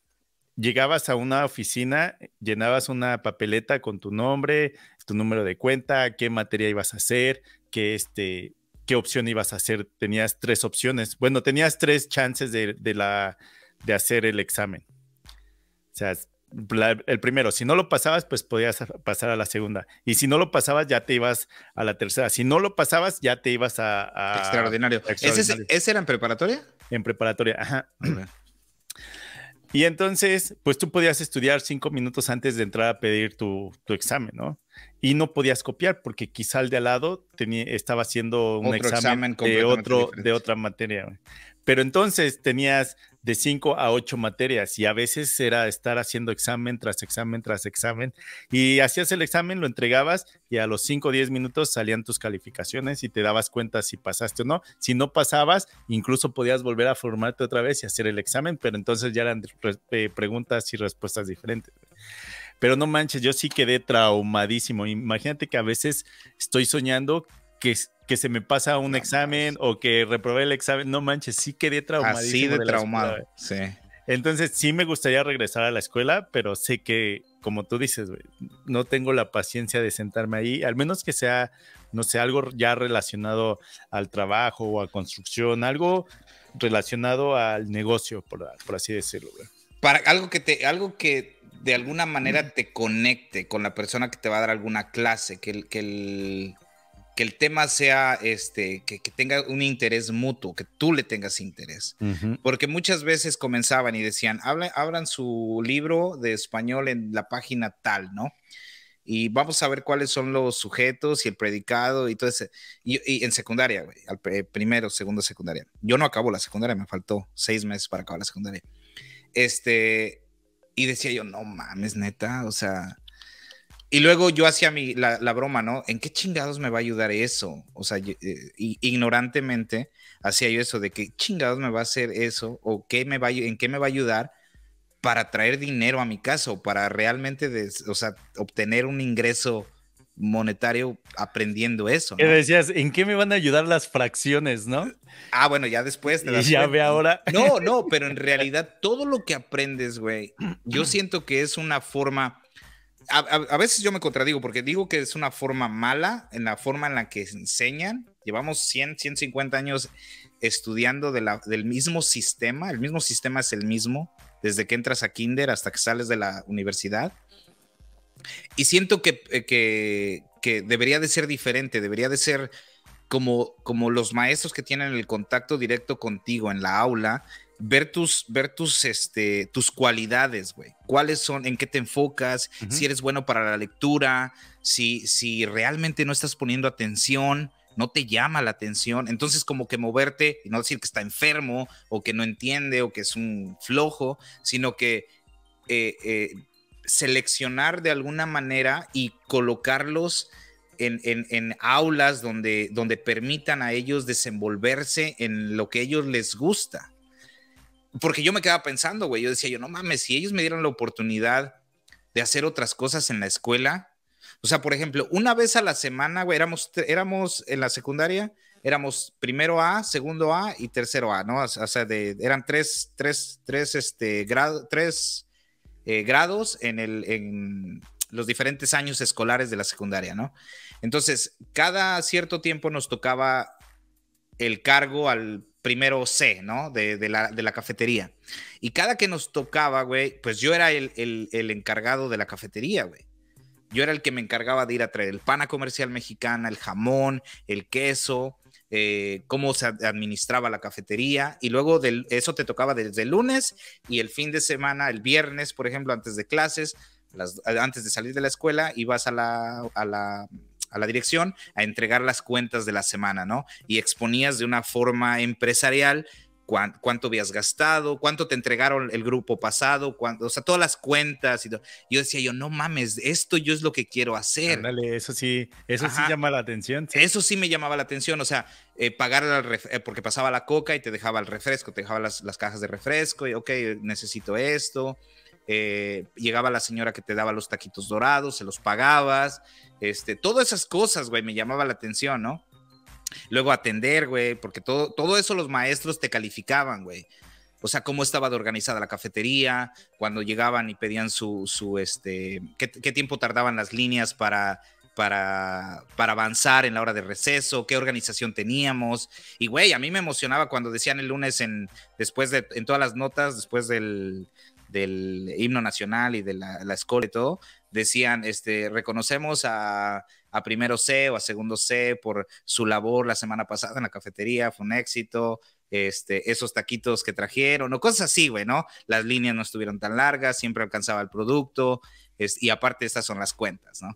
Llegabas a una oficina, llenabas una papeleta con tu nombre, tu número de cuenta, qué materia ibas a hacer, qué este qué opción ibas a hacer. Tenías tres opciones. Bueno, tenías tres chances de, la, de hacer el examen. O sea, el primero, si no lo pasabas, pues podías pasar a la segunda. Y si no lo pasabas, ya te ibas a la tercera. Si no lo pasabas, ya te ibas a... extraordinario. ¿Ese, era en preparatoria? En preparatoria, ajá. Y entonces, pues tú podías estudiar cinco minutos antes de entrar a pedir tu, examen, ¿no? Y no podías copiar porque quizá el de al lado tenía, estaba haciendo un examen, de, otro, de otra materia. Pero entonces tenías de 5 a 8 materias y a veces era estar haciendo examen tras examen tras examen y hacías el examen, lo entregabas y a los 5 o 10 minutos salían tus calificaciones y te dabas cuenta si pasaste o no. Si no pasabas, incluso podías volver a formarte otra vez y hacer el examen, pero entonces ya eran eh, preguntas y respuestas diferentes. Pero no manches, yo sí quedé traumadísimo. Imagínate que a veces estoy soñando que, se me pasa un examen o que reprobé el examen. No manches, sí quedé traumadísimo. Así de, de traumado, sí. Entonces sí me gustaría regresar a la escuela, pero sé que, como tú dices, no tengo la paciencia de sentarme ahí, al menos que sea, no sé, algo ya relacionado al trabajo o a construcción, algo relacionado al negocio, por, así decirlo. Para algo que te, algo que de alguna manera te conecte con la persona que te va a dar alguna clase, que que el que el tema sea, este, que, tenga un interés mutuo, que tú le tengas interés. Porque muchas veces comenzaban y decían, Habla, abran su libro de español en la página tal, ¿no? Y vamos a ver cuáles son los sujetos y el predicado y todo eso. Y, en secundaria, al, primero, segundo, secundaria. Yo no acabo la secundaria, me faltó seis meses para acabar la secundaria. Este, y decía yo, no mames, neta, o sea, y luego yo hacía mi, la, broma, ¿no? ¿En qué chingados me va a ayudar eso? O sea, eh, ignorantemente hacía yo eso de qué chingados me va a hacer eso o qué me va, en qué me va a ayudar para traer dinero a mi casa o para realmente, o sea, obtener un ingreso monetario aprendiendo eso. ¿no? decías, ¿en qué me van a ayudar las fracciones, no? Ah, bueno, ya después. Te das y ya ve ahora. No, no, pero en realidad todo lo que aprendes, güey, yo siento que es una forma a, veces yo me contradigo porque digo que es una forma mala en la forma en la que enseñan. Llevamos 100, 150 años estudiando del mismo sistema. El mismo sistema es el mismo desde que entras a kinder hasta que sales de la universidad. Y siento que, eh, debería de ser diferente, debería de ser como, como los maestros que tienen el contacto directo contigo en la aula ver tus, ver este, tus cualidades, güey. ¿Cuáles son? ¿En qué te enfocas? Si eres bueno para la lectura, si, si realmente no estás poniendo atención, no te llama la atención. Entonces, como que moverte y no decir que está enfermo o que no entiende o que es un flojo, sino que eh, eh, seleccionar de alguna manera y colocarlos. En, en, en, aulas donde, donde permitan a ellos desenvolverse en lo que a ellos les gusta porque yo me quedaba pensando, güey, yo decía yo, no mames, si ellos me dieron la oportunidad de hacer otras cosas en la escuela, o sea, por ejemplo, una vez a la semana, güey, éramos, éramos en la secundaria, éramos primero A, segundo A y tercero A, ¿no? O sea, de, eran tres, tres, tres, este, grado, tres eh, grados en, el, en los diferentes años escolares de la secundaria, ¿no? Entonces, cada cierto tiempo nos tocaba el cargo al primero C, ¿no? De, la, de, la, cafetería. Y cada que nos tocaba, güey, pues yo era el, encargado de la cafetería, güey. Yo era el que me encargaba de ir a traer el pana comercial mexicana, el jamón, el queso, eh, cómo se administraba la cafetería y luego del, eso te tocaba desde el lunes y el fin de semana, el viernes, por ejemplo, antes de clases, antes de salir de la escuela, ibas a la, a la, a la dirección a entregar las cuentas de la semana, ¿no? Y exponías de una forma empresarial cuánto habías gastado, cuánto te entregaron el grupo pasado, o sea, todas las cuentas. Y Yo decía yo, no mames, esto yo es lo que quiero hacer. Ándale, eso sí, eso sí llama la atención. Eso sí me llamaba la atención, o sea, eh, pagar eh, porque pasaba la coca y te dejaba el refresco, te dejaba las, las cajas de refresco y, ok, necesito esto. Eh, llegaba la señora que te daba los taquitos dorados, se los pagabas, este, todas esas cosas, güey, me llamaba la atención, ¿no? Luego atender, güey, porque todo, todo eso los maestros te calificaban, güey. O sea, cómo estaba organizada la cafetería, cuando llegaban y pedían su, este, qué, tiempo tardaban las líneas para para, para, avanzar en la hora de receso, qué organización teníamos. Y, güey, a mí me emocionaba cuando decían el lunes en, después de, en todas las notas, después del, del himno nacional y de la, escuela y todo, decían, este, reconocemos a, primero C o a segundo C por su labor la semana pasada en la cafetería, fue un éxito, este, esos taquitos que trajeron o cosas así, güey, ¿no? Las líneas no estuvieron tan largas, siempre alcanzaba el producto, y aparte estas son las cuentas, ¿no?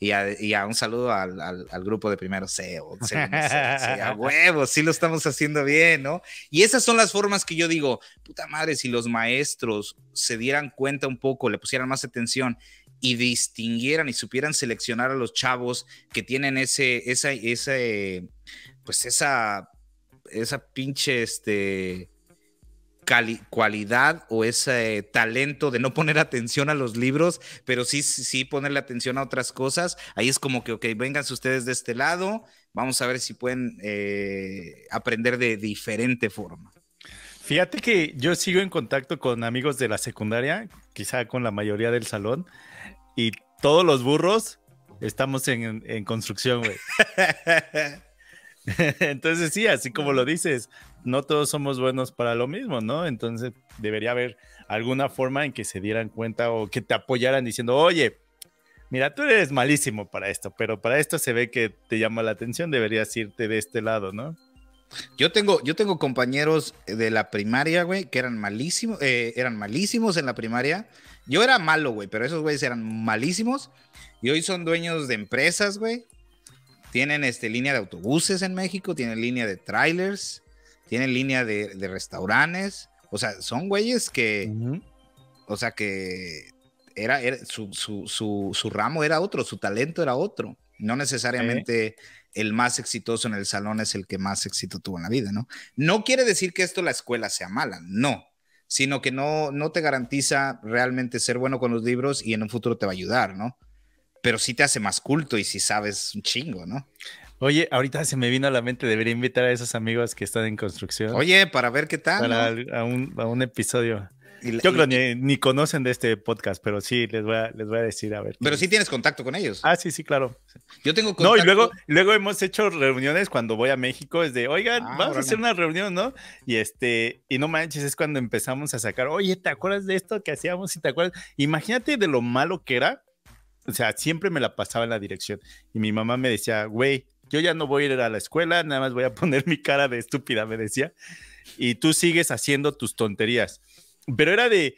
Y a, un saludo al, grupo de primero Ceo, o a huevos, sí lo estamos haciendo bien, ¿no? Y esas son las formas que yo digo, puta madre, si los maestros se dieran cuenta un poco, le pusieran más atención y distinguieran y supieran seleccionar a los chavos que tienen ese, esa, ese, pues esa, esa pinche, este, cualidad o ese talento de no poner atención a los libros, pero sí, sí ponerle atención a otras cosas. Ahí es como que, ok, vénganse ustedes de este lado, vamos a ver si pueden eh, aprender de diferente forma. Fíjate que yo sigo en contacto con amigos de la secundaria, quizá con la mayoría del salón, y todos los burros estamos en, en construcción, güey. Entonces sí, así como lo dices, no todos somos buenos para lo mismo, ¿no? Entonces debería haber alguna forma en que se dieran cuenta o que te apoyaran diciendo, oye, mira, tú eres malísimo para esto, pero para esto se ve que te llama la atención, deberías irte de este lado, ¿no? Yo tengo, yo tengo compañeros de la primaria, güey, que eran malísimos, eh, eran malísimos en la primaria. Yo era malo, güey, pero esos güeyes eran malísimos. Y hoy son dueños de empresas, güey. Tienen este, línea de autobuses en México, tienen línea de trailers, tienen línea de, restaurantes. O sea, son güeyes que. O sea, que era, su, ramo era otro, su talento era otro. No necesariamente el más exitoso en el salón es el que más éxito tuvo en la vida, ¿no? No quiere decir que esto la escuela sea mala, no, sino que no, no te garantiza realmente ser bueno con los libros y en un futuro te va a ayudar, ¿no? Pero sí te hace más culto y si sabes un chingo, ¿no? Oye, ahorita se me vino a la mente, debería invitar a esos amigos que están en construcción. Oye, para ver qué tal. a, un, episodio. Yo creo que ni, conocen de este podcast, pero sí les voy a, les voy a decir a ver. Pero sí tienes contacto con ellos. Ah, sí, sí, claro. Yo tengo contacto. No, y luego, luego hemos hecho reuniones cuando voy a México, es de, oigan, ah, vamos a hacer una reunión, ¿no? Y este, y no manches, es cuando empezamos a sacar, oye, ¿te acuerdas de esto que hacíamos? Y te acuerdas, imagínate de lo malo que era. O sea, siempre me la pasaba en la dirección. Y mi mamá me decía, güey, yo ya no voy a ir a la escuela, nada más voy a poner mi cara de estúpida, me decía, y tú sigues haciendo tus tonterías. Pero era de,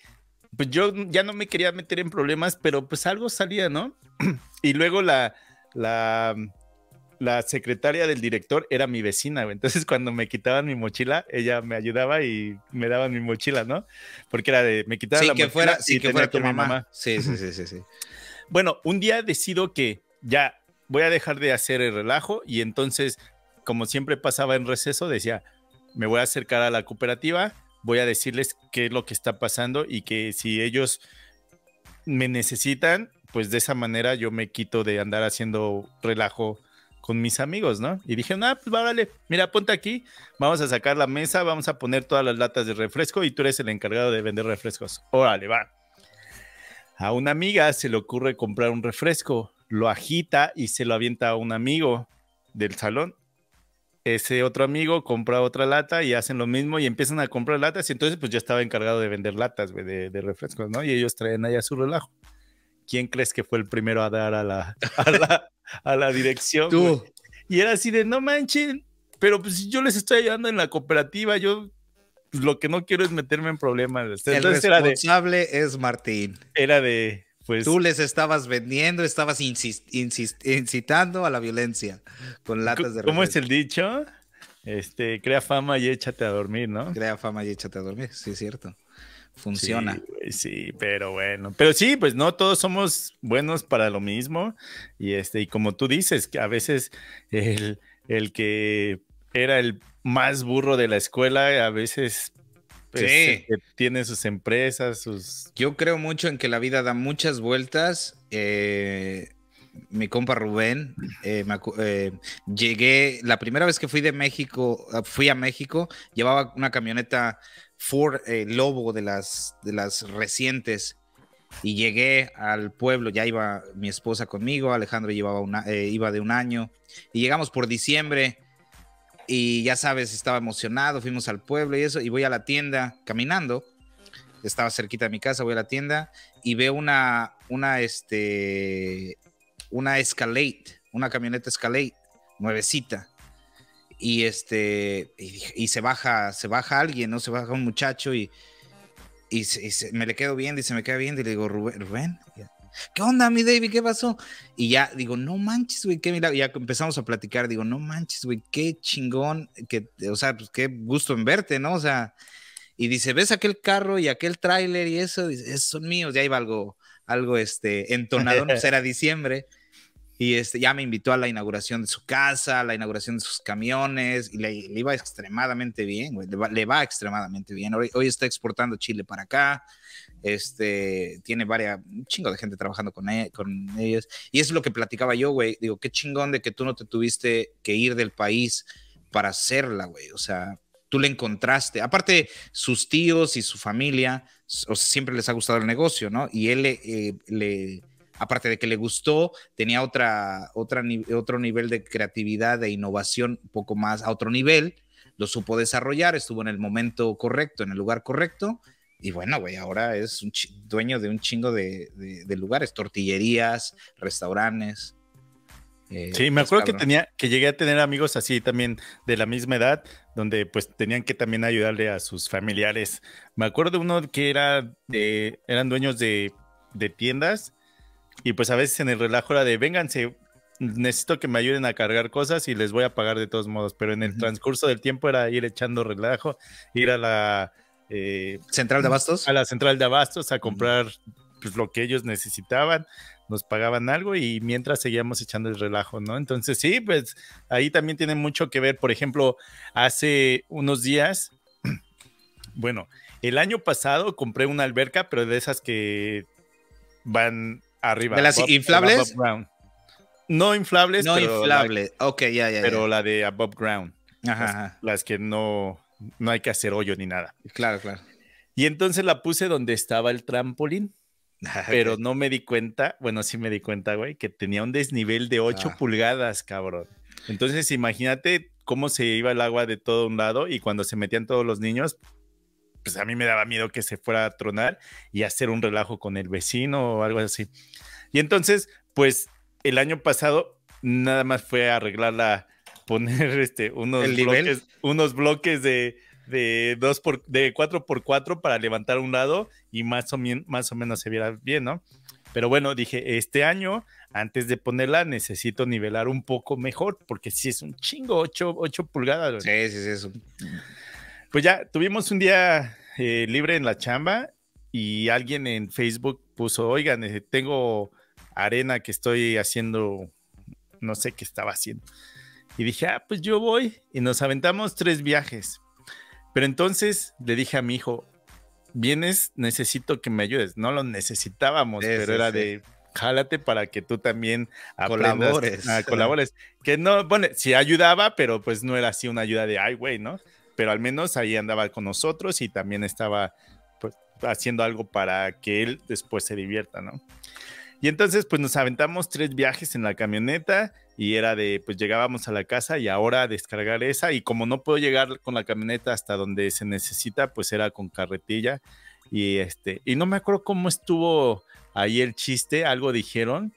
pues yo ya no me quería meter en problemas, pero pues algo salía, ¿no? Y luego la, la, la secretaria del director era mi vecina, Entonces cuando me quitaban mi mochila, ella me ayudaba y me daban mi mochila, ¿no? Porque era de, me quitaban sí, la que mochila fuera, sí, que fuera tu mamá. sí, sí, sí, sí. Bueno, un día decido que ya voy a dejar de hacer el relajo y entonces, como siempre pasaba en receso, decía, me voy a acercar a la cooperativa, voy a decirles qué es lo que está pasando y que si ellos me necesitan, pues de esa manera yo me quito de andar haciendo relajo con mis amigos, ¿no? Y dije, ah, pues vale, mira, ponte aquí, vamos a sacar la mesa, vamos a poner todas las latas de refresco y tú eres el encargado de vender refrescos. Órale, va. A una amiga se le ocurre comprar un refresco lo agita y se lo avienta a un amigo del salón. Ese otro amigo compra otra lata y hacen lo mismo y empiezan a comprar latas y entonces pues ya estaba encargado de vender latas de, refrescos, ¿no? Y ellos traen allá su relajo. ¿Quién crees que fue el primero a dar a la, a la, dirección? Tú. Y era así de, no manchen, pero pues yo les estoy ayudando en la cooperativa, yo pues, lo que no quiero es meterme en problemas. Entonces, el responsable es Martín. Era de, pues tú les estabas vendiendo, estabas incitando a la violencia con latas de ¿Cómo es el dicho? Este, crea fama y échate a dormir, ¿no? Crea fama y échate a dormir, sí es cierto. Funciona. Sí, sí, pero bueno. Pero sí, pues no todos somos buenos para lo mismo. Y este, y como tú dices, que a veces el, el que era el más burro de la escuela, a veces que este, tiene sus empresas, sus... Yo creo mucho en que la vida da muchas vueltas. Eh, mi compa Rubén, eh, eh, llegué, la primera vez que fui de México, ah, fui a México, llevaba una camioneta Ford Lobo de las, de las recientes y llegué al pueblo, ya iba mi esposa conmigo, Alejandro llevaba una, iba de un año y llegamos por diciembre y ya sabes, estaba emocionado, fuimos al pueblo y eso, y voy a la tienda caminando. Estaba cerquita de mi casa, voy a la tienda y veo una, una, este, una Escalade, una camioneta Escalade, nuevecita. Y este, y, se baja, se baja alguien, ¿no? Se baja un muchacho y, y, se, me le quedo bien y se me queda bien y le digo, Rubén, Rubén, ¿Qué onda, mi David? ¿Qué pasó? Y ya digo, no manches, güey, qué milagro. Ya empezamos a platicar, digo, no manches, güey, qué chingón, que, o sea, pues, qué gusto en verte, ¿no? O sea, y dice, ¿ves aquel carro y aquel tráiler y eso? Dice, esos son míos, ya iba algo, algo, este, entonado. no pues, era diciembre. Y este, ya me invitó a la inauguración de su casa, a la inauguración de sus camiones, y le, iba extremadamente bien, güey. Le, va, extremadamente bien. Hoy, está exportando Chile para acá, este, tiene varias, un chingo de gente trabajando con, e, con ellos. Y es lo que platicaba yo, güey. Digo, qué chingón de que tú no te tuviste que ir del país para hacerla, güey. O sea, tú le encontraste. Aparte, sus tíos y su familia siempre les ha gustado el negocio, ¿no? Y él le eh, aparte de que le gustó, tenía otra, otra, otro nivel de creatividad, de innovación, un poco más a otro nivel, lo supo desarrollar, estuvo en el momento correcto, en el lugar correcto, y bueno, güey, ahora es dueño de un chingo de, lugares, tortillerías, restaurantes. Eh, sí, me acuerdo que tenía, que llegué a tener amigos así también de la misma edad, donde pues tenían que también ayudarle a sus familiares. Me acuerdo de uno que era de, eran dueños de tiendas y pues a veces en el relajo era de, vénganse, necesito que me ayuden a cargar cosas y les voy a pagar de todos modos. Pero en el transcurso del tiempo era ir echando relajo, ir a la... Eh, central de abastos. A la central de abastos a comprar pues, lo que ellos necesitaban, nos pagaban algo y mientras seguíamos echando el relajo, ¿no? Entonces sí, pues ahí también tiene mucho que ver, por ejemplo, hace unos días, bueno, el año pasado compré una alberca, pero de esas que van Arriba. ¿De las inflables? No inflables. No inflables. ok, ya, ya. pero la de above ground. Ajá, las, que no, no hay que hacer hoyo ni nada. Claro, claro. Y entonces la puse donde estaba el trampolín. Ah, pero no me di cuenta, bueno, sí me di cuenta, güey, que tenía un desnivel de 8 ah. pulgadas, cabrón. Entonces, imagínate cómo se iba el agua de todo un lado y cuando se metían todos los niños, pues a mí me daba miedo que se fuera a tronar y hacer un relajo con el vecino o algo así. Y entonces, pues el año pasado nada más fue arreglarla, poner este, unos, bloques, unos bloques de, dos por, de 4x4 para levantar un lado y más o, bien, más o menos se viera bien, ¿no? Pero bueno, dije, este año, antes de ponerla, necesito nivelar un poco mejor, porque si sí es un chingo, 8, pulgadas. Sí, sí, sí, es pues ya tuvimos un día eh, libre en la chamba y alguien en Facebook puso, oigan, eh, tengo arena que estoy haciendo, no sé qué estaba haciendo. Y dije, ah, pues yo voy. Y nos aventamos tres viajes. Pero entonces le dije a mi hijo, vienes, necesito que me ayudes. No lo necesitábamos, pero era de, jálate para que tú también colabores. colabores. que no, bueno, sí ayudaba, pero pues no era así una ayuda de, ay, güey, ¿no? pero al menos ahí andaba con nosotros y también estaba pues, haciendo algo para que él después se divierta, ¿no? Y entonces pues nos aventamos tres viajes en la camioneta y era de pues llegábamos a la casa y ahora descargar esa y como no puedo llegar con la camioneta hasta donde se necesita pues era con carretilla y este y no me acuerdo cómo estuvo ahí el chiste, algo dijeron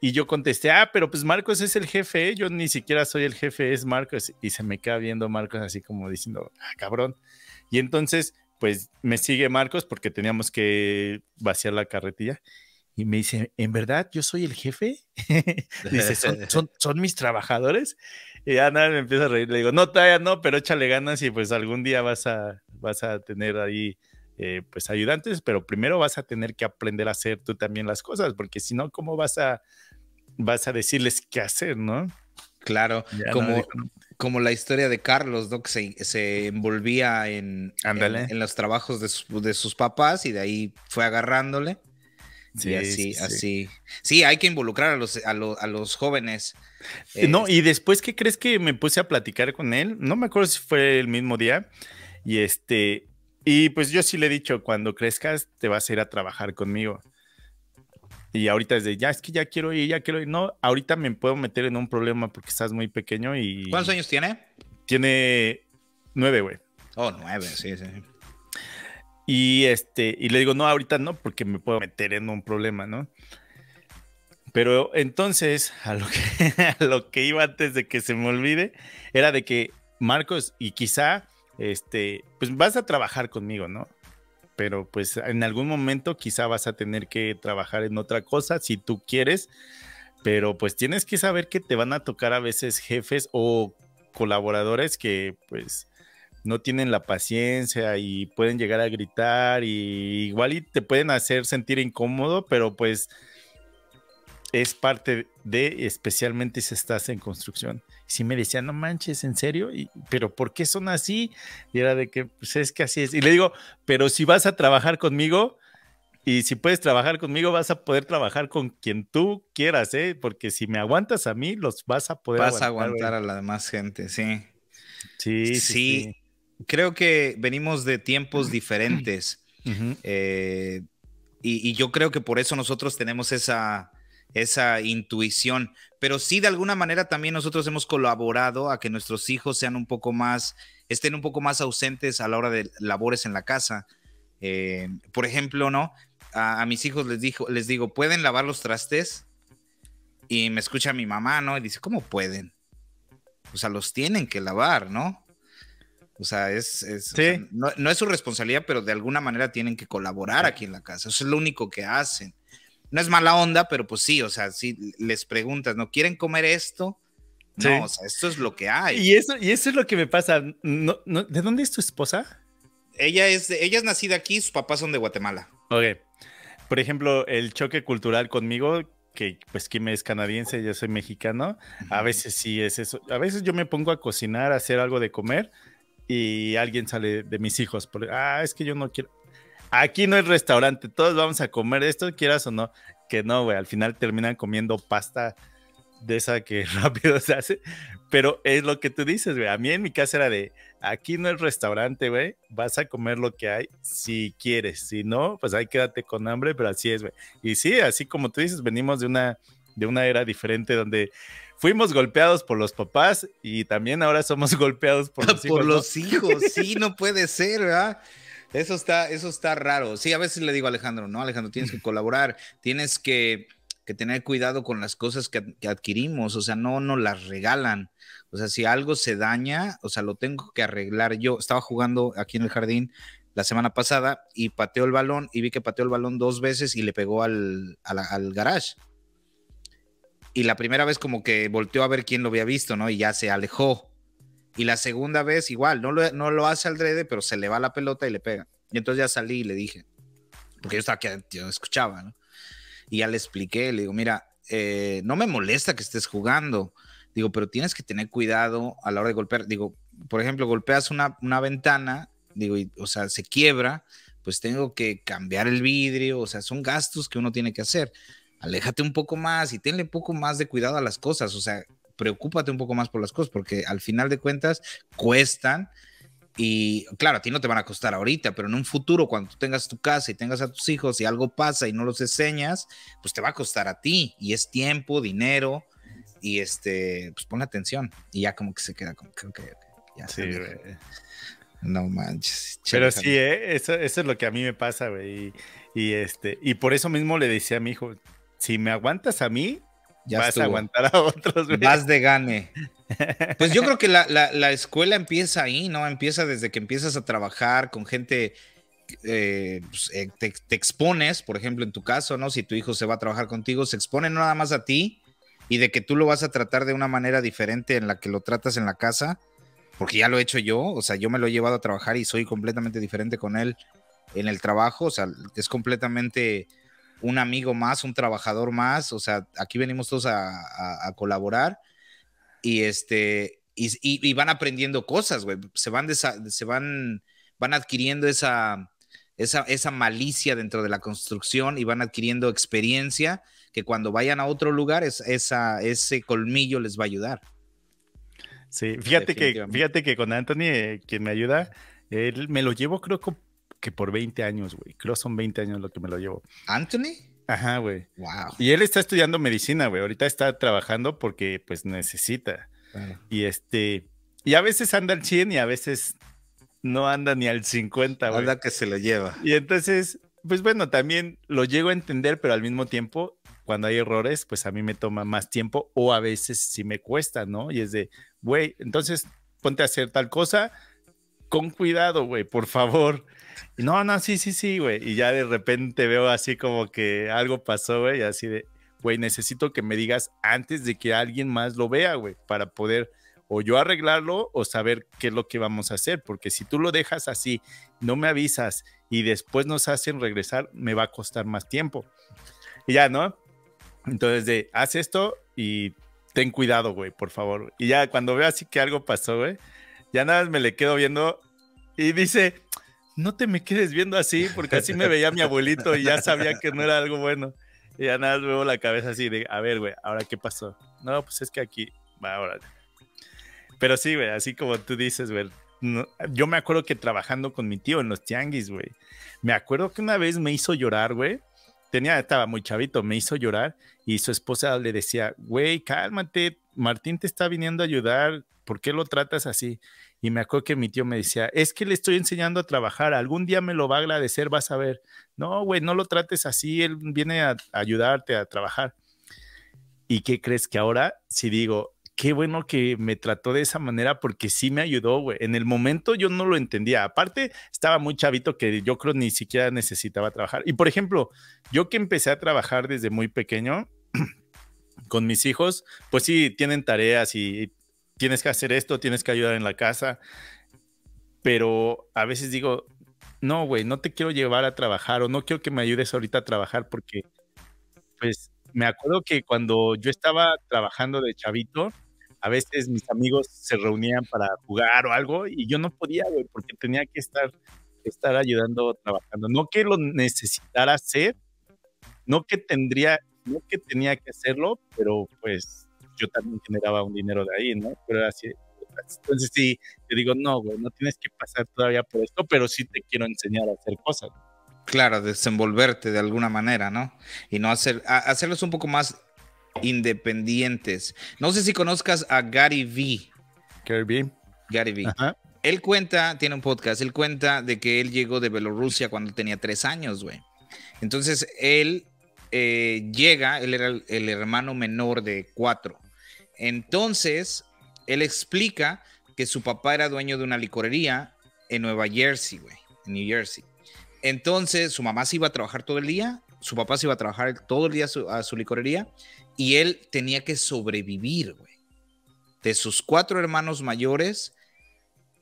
y yo contesté, ah, pero pues Marcos es el jefe, ¿eh? yo ni siquiera soy el jefe, es Marcos. Y se me queda viendo Marcos así como diciendo, ah, cabrón. Y entonces, pues me sigue Marcos porque teníamos que vaciar la carretilla. Y me dice, ¿en verdad yo soy el jefe? dice, ¿son, mis trabajadores? Y ya nada, me empiezo a reír. Le digo, no, todavía no, pero échale ganas y pues algún día vas a, vas a tener ahí eh, pues ayudantes, pero primero vas a tener que aprender a hacer tú también las cosas, porque si no, ¿cómo vas a, vas a decirles qué hacer, ¿no? Claro, como, como la historia de Carlos, ¿no? Que se, envolvía en, en, los trabajos de, sus papás y de ahí fue agarrándole. Sí, y así, así. Sí, hay que involucrar a los, a, a los jóvenes. no, y este. después ¿qué crees que me puse a platicar con él, no me acuerdo si fue el mismo día, y este, y pues yo sí le he dicho, cuando crezcas te vas a ir a trabajar conmigo. Y ahorita es de, ya, es que ya quiero ir, ya quiero ir. No, ahorita me puedo meter en un problema porque estás muy pequeño y... ¿Cuántos años tiene? Tiene nueve, güey. Oh, nueve, sí, sí. Y, este, y le digo, no, ahorita no, porque me puedo meter en un problema, ¿no? Pero entonces, a lo que, lo que iba antes de que se me olvide, era de que, Marcos, y quizá, este, pues vas a trabajar conmigo, ¿no? pero pues en algún momento quizá vas a tener que trabajar en otra cosa si tú quieres, pero pues tienes que saber que te van a tocar a veces jefes o colaboradores que pues no tienen la paciencia y pueden llegar a gritar y igual y te pueden hacer sentir incómodo, pero pues es parte de, especialmente si estás en construcción. Si me decía no manches, ¿en serio? Y, ¿Pero por qué son así? Y era de que, pues es que así es. Y le digo, pero si vas a trabajar conmigo y si puedes trabajar conmigo, vas a poder trabajar con quien tú quieras, ¿eh? Porque si me aguantas a mí, los vas a poder. Vas aguantar, a aguantar a la demás gente, sí. Sí, sí. Creo que venimos de tiempos diferentes. Eh, y yo creo que por eso nosotros tenemos esa esa intuición. Pero sí, de alguna manera también nosotros hemos colaborado a que nuestros hijos sean un poco más, estén un poco más ausentes a la hora de labores en la casa. Eh, por ejemplo, ¿no? A, mis hijos les, dijo, les digo, ¿pueden lavar los trastes? Y me escucha mi mamá, ¿no? Y dice, ¿cómo pueden? O sea, los tienen que lavar, ¿no? O sea, es, no, es su responsabilidad, pero de alguna manera tienen que colaborar aquí en la casa. Eso es lo único que hacen no es mala onda, pero pues sí, o sea, si les preguntas, ¿no quieren comer esto? No, o sea, esto es lo que hay. Y eso, y eso es lo que me pasa. ¿De dónde es tu esposa? Ella es, ella es nacida aquí, sus papás son de Guatemala. Ok. Por ejemplo, el choque cultural conmigo, que pues Kim es canadiense, yo soy mexicano, a veces sí es eso. A veces yo me pongo a cocinar, a hacer algo de comer y alguien sale de mis hijos, ah, es que yo no quiero aquí no es restaurante, todos vamos a comer esto, quieras o no, que no, güey, al final terminan comiendo pasta de esa que rápido se hace, pero es lo que tú dices, güey, a mí en mi casa era de, aquí no es restaurante, güey, vas a comer lo que hay si quieres, si no, pues ahí quédate con hambre, pero así es, güey. Y sí, así como tú dices, venimos de una, de una era diferente donde fuimos golpeados por los papás y también ahora somos golpeados por ah, los hijos, sí, no puede ser, ¿verdad? Eso está, eso está raro. Sí, a veces le digo a Alejandro, no, Alejandro, tienes que colaborar, tienes que, tener cuidado con las cosas que, adquirimos, o sea, no nos las regalan. O sea, si algo se daña, o sea, lo tengo que arreglar yo. Estaba jugando aquí en el jardín la semana pasada y pateó el balón y vi que pateó el balón dos veces y le pegó al, al garage. Y la primera vez como que volteó a ver quién lo había visto, ¿no? Y ya se alejó. Y la segunda vez, igual, no lo, no lo hace al drede, pero se le va la pelota y le pega. Y entonces ya salí y le dije, porque yo estaba aquí, yo escuchaba, ¿no? Y ya le expliqué, le digo, mira, eh, no me molesta que estés jugando, digo, pero tienes que tener cuidado a la hora de golpear, digo, por ejemplo, golpeas una, ventana, digo, o sea, se quiebra, pues tengo que cambiar el vidrio, o sea, son gastos que uno tiene que hacer. Aléjate un poco más y tenle un poco más de cuidado a las cosas, o sea, preocúpate un poco más por las cosas, porque al final de cuentas cuestan. Y claro, a ti no te van a costar ahorita, pero en un futuro, cuando tú tengas tu casa y tengas a tus hijos y algo pasa y no los enseñas, pues te va a costar a ti. Y es tiempo, dinero, y este, pues pon atención. Y ya como que se queda como que, ya No manches. Pero sí, ¿eh? eso, es lo que a mí me pasa, güey. y, este, y por eso mismo le decía a mi hijo, si me aguantas a mí, ya Vas a aguantar a otros. Güey. Vas de gane. Pues yo creo que la, escuela empieza ahí, ¿no? Empieza desde que empiezas a trabajar con gente, eh, pues, eh, te, expones, por ejemplo, en tu caso, ¿no? Si tu hijo se va a trabajar contigo, se expone nada más a ti y de que tú lo vas a tratar de una manera diferente en la que lo tratas en la casa, porque ya lo he hecho yo, o sea, yo me lo he llevado a trabajar y soy completamente diferente con él en el trabajo, o sea, es completamente un amigo más, un trabajador más, o sea, aquí venimos todos a, colaborar y este, y, van aprendiendo cosas, güey, se van, se van, van adquiriendo esa, esa, malicia dentro de la construcción y van adquiriendo experiencia que cuando vayan a otro lugar es, esa, ese colmillo les va a ayudar. Sí, fíjate que, fíjate que con Anthony, eh, quien me ayuda, él me lo llevo creo que, que por 20 años, güey. Creo son 20 años lo que me lo llevo. ¿Anthony? Ajá, güey. Wow. Y él está estudiando medicina, güey. Ahorita está trabajando porque pues necesita. Y este, y a veces anda al 100 y a veces no anda ni al 50, güey. Anda que se lo lleva. Y entonces, pues bueno, también lo llego a entender, pero al mismo tiempo, cuando hay errores, pues a mí me toma más tiempo o a veces sí me cuesta, ¿no? Y es de, güey, entonces ponte a hacer tal cosa con cuidado, güey, por favor no, no, sí, sí, sí, güey. Y ya de repente veo así como que algo pasó, güey, así de, güey, necesito que me digas antes de que alguien más lo vea, güey, para poder o yo arreglarlo o saber qué es lo que vamos a hacer, porque si tú lo dejas así, no me avisas y después nos hacen regresar, me va a costar más tiempo. Y ya, ¿no? Entonces, de, haz esto y ten cuidado, güey, por favor. Y ya cuando veo así que algo pasó, güey, ya nada más me le quedo viendo y dice, no te me quedes viendo así, porque así me veía mi abuelito y ya sabía que no era algo bueno. Y ya nada, luego la cabeza así de, a ver, güey, ahora qué pasó. No, pues es que aquí, va, ahora. Pero sí, güey, así como tú dices, güey. yo me acuerdo que trabajando con mi tío en los tianguis, güey. Me acuerdo que una vez me hizo llorar, güey. Tenía, estaba muy chavito, me hizo llorar y su esposa le decía, güey, cálmate, Martín te está viniendo a ayudar, ¿por qué lo tratas así? Y me acuerdo que mi tío me decía, es que le estoy enseñando a trabajar, algún día me lo va a agradecer, vas a ver. No, güey, no lo trates así, él viene a ayudarte a trabajar. ¿Y qué crees que ahora, si digo, qué bueno que me trató de esa manera porque sí me ayudó, güey. En el momento yo no lo entendía. Aparte, estaba muy chavito que yo creo ni siquiera necesitaba trabajar. Y por ejemplo, yo que empecé a trabajar desde muy pequeño con mis hijos, pues sí, tienen tareas y tienes que hacer esto, tienes que ayudar en la casa, pero a veces digo, no, güey, no te quiero llevar a trabajar o no quiero que me ayudes ahorita a trabajar porque, pues, me acuerdo que cuando yo estaba trabajando de chavito, a veces mis amigos se reunían para jugar o algo y yo no podía, güey, porque tenía que estar, estar ayudando, trabajando. No que lo necesitara hacer, no que tendría, no que tenía que hacerlo, pero pues yo también generaba un dinero de ahí, ¿no? Pero así, entonces sí, te digo, no, güey, no tienes que pasar todavía por esto, pero sí te quiero enseñar a hacer cosas. Claro, desenvolverte de alguna manera, ¿no? Y no hacer, hacerlos un poco más independientes. No sé si conozcas a Gary V. Gary V. Gary V. Él cuenta, tiene un podcast, él cuenta de que él llegó de Bielorrusia cuando tenía tres años, güey. Entonces él eh, llega, él era el hermano menor de cuatro entonces, él explica que su papá era dueño de una licorería en Nueva Jersey, güey, en New Jersey. Entonces, su mamá se iba a trabajar todo el día, su papá se iba a trabajar todo el día a su, licorería y él tenía que sobrevivir, güey. De sus cuatro hermanos mayores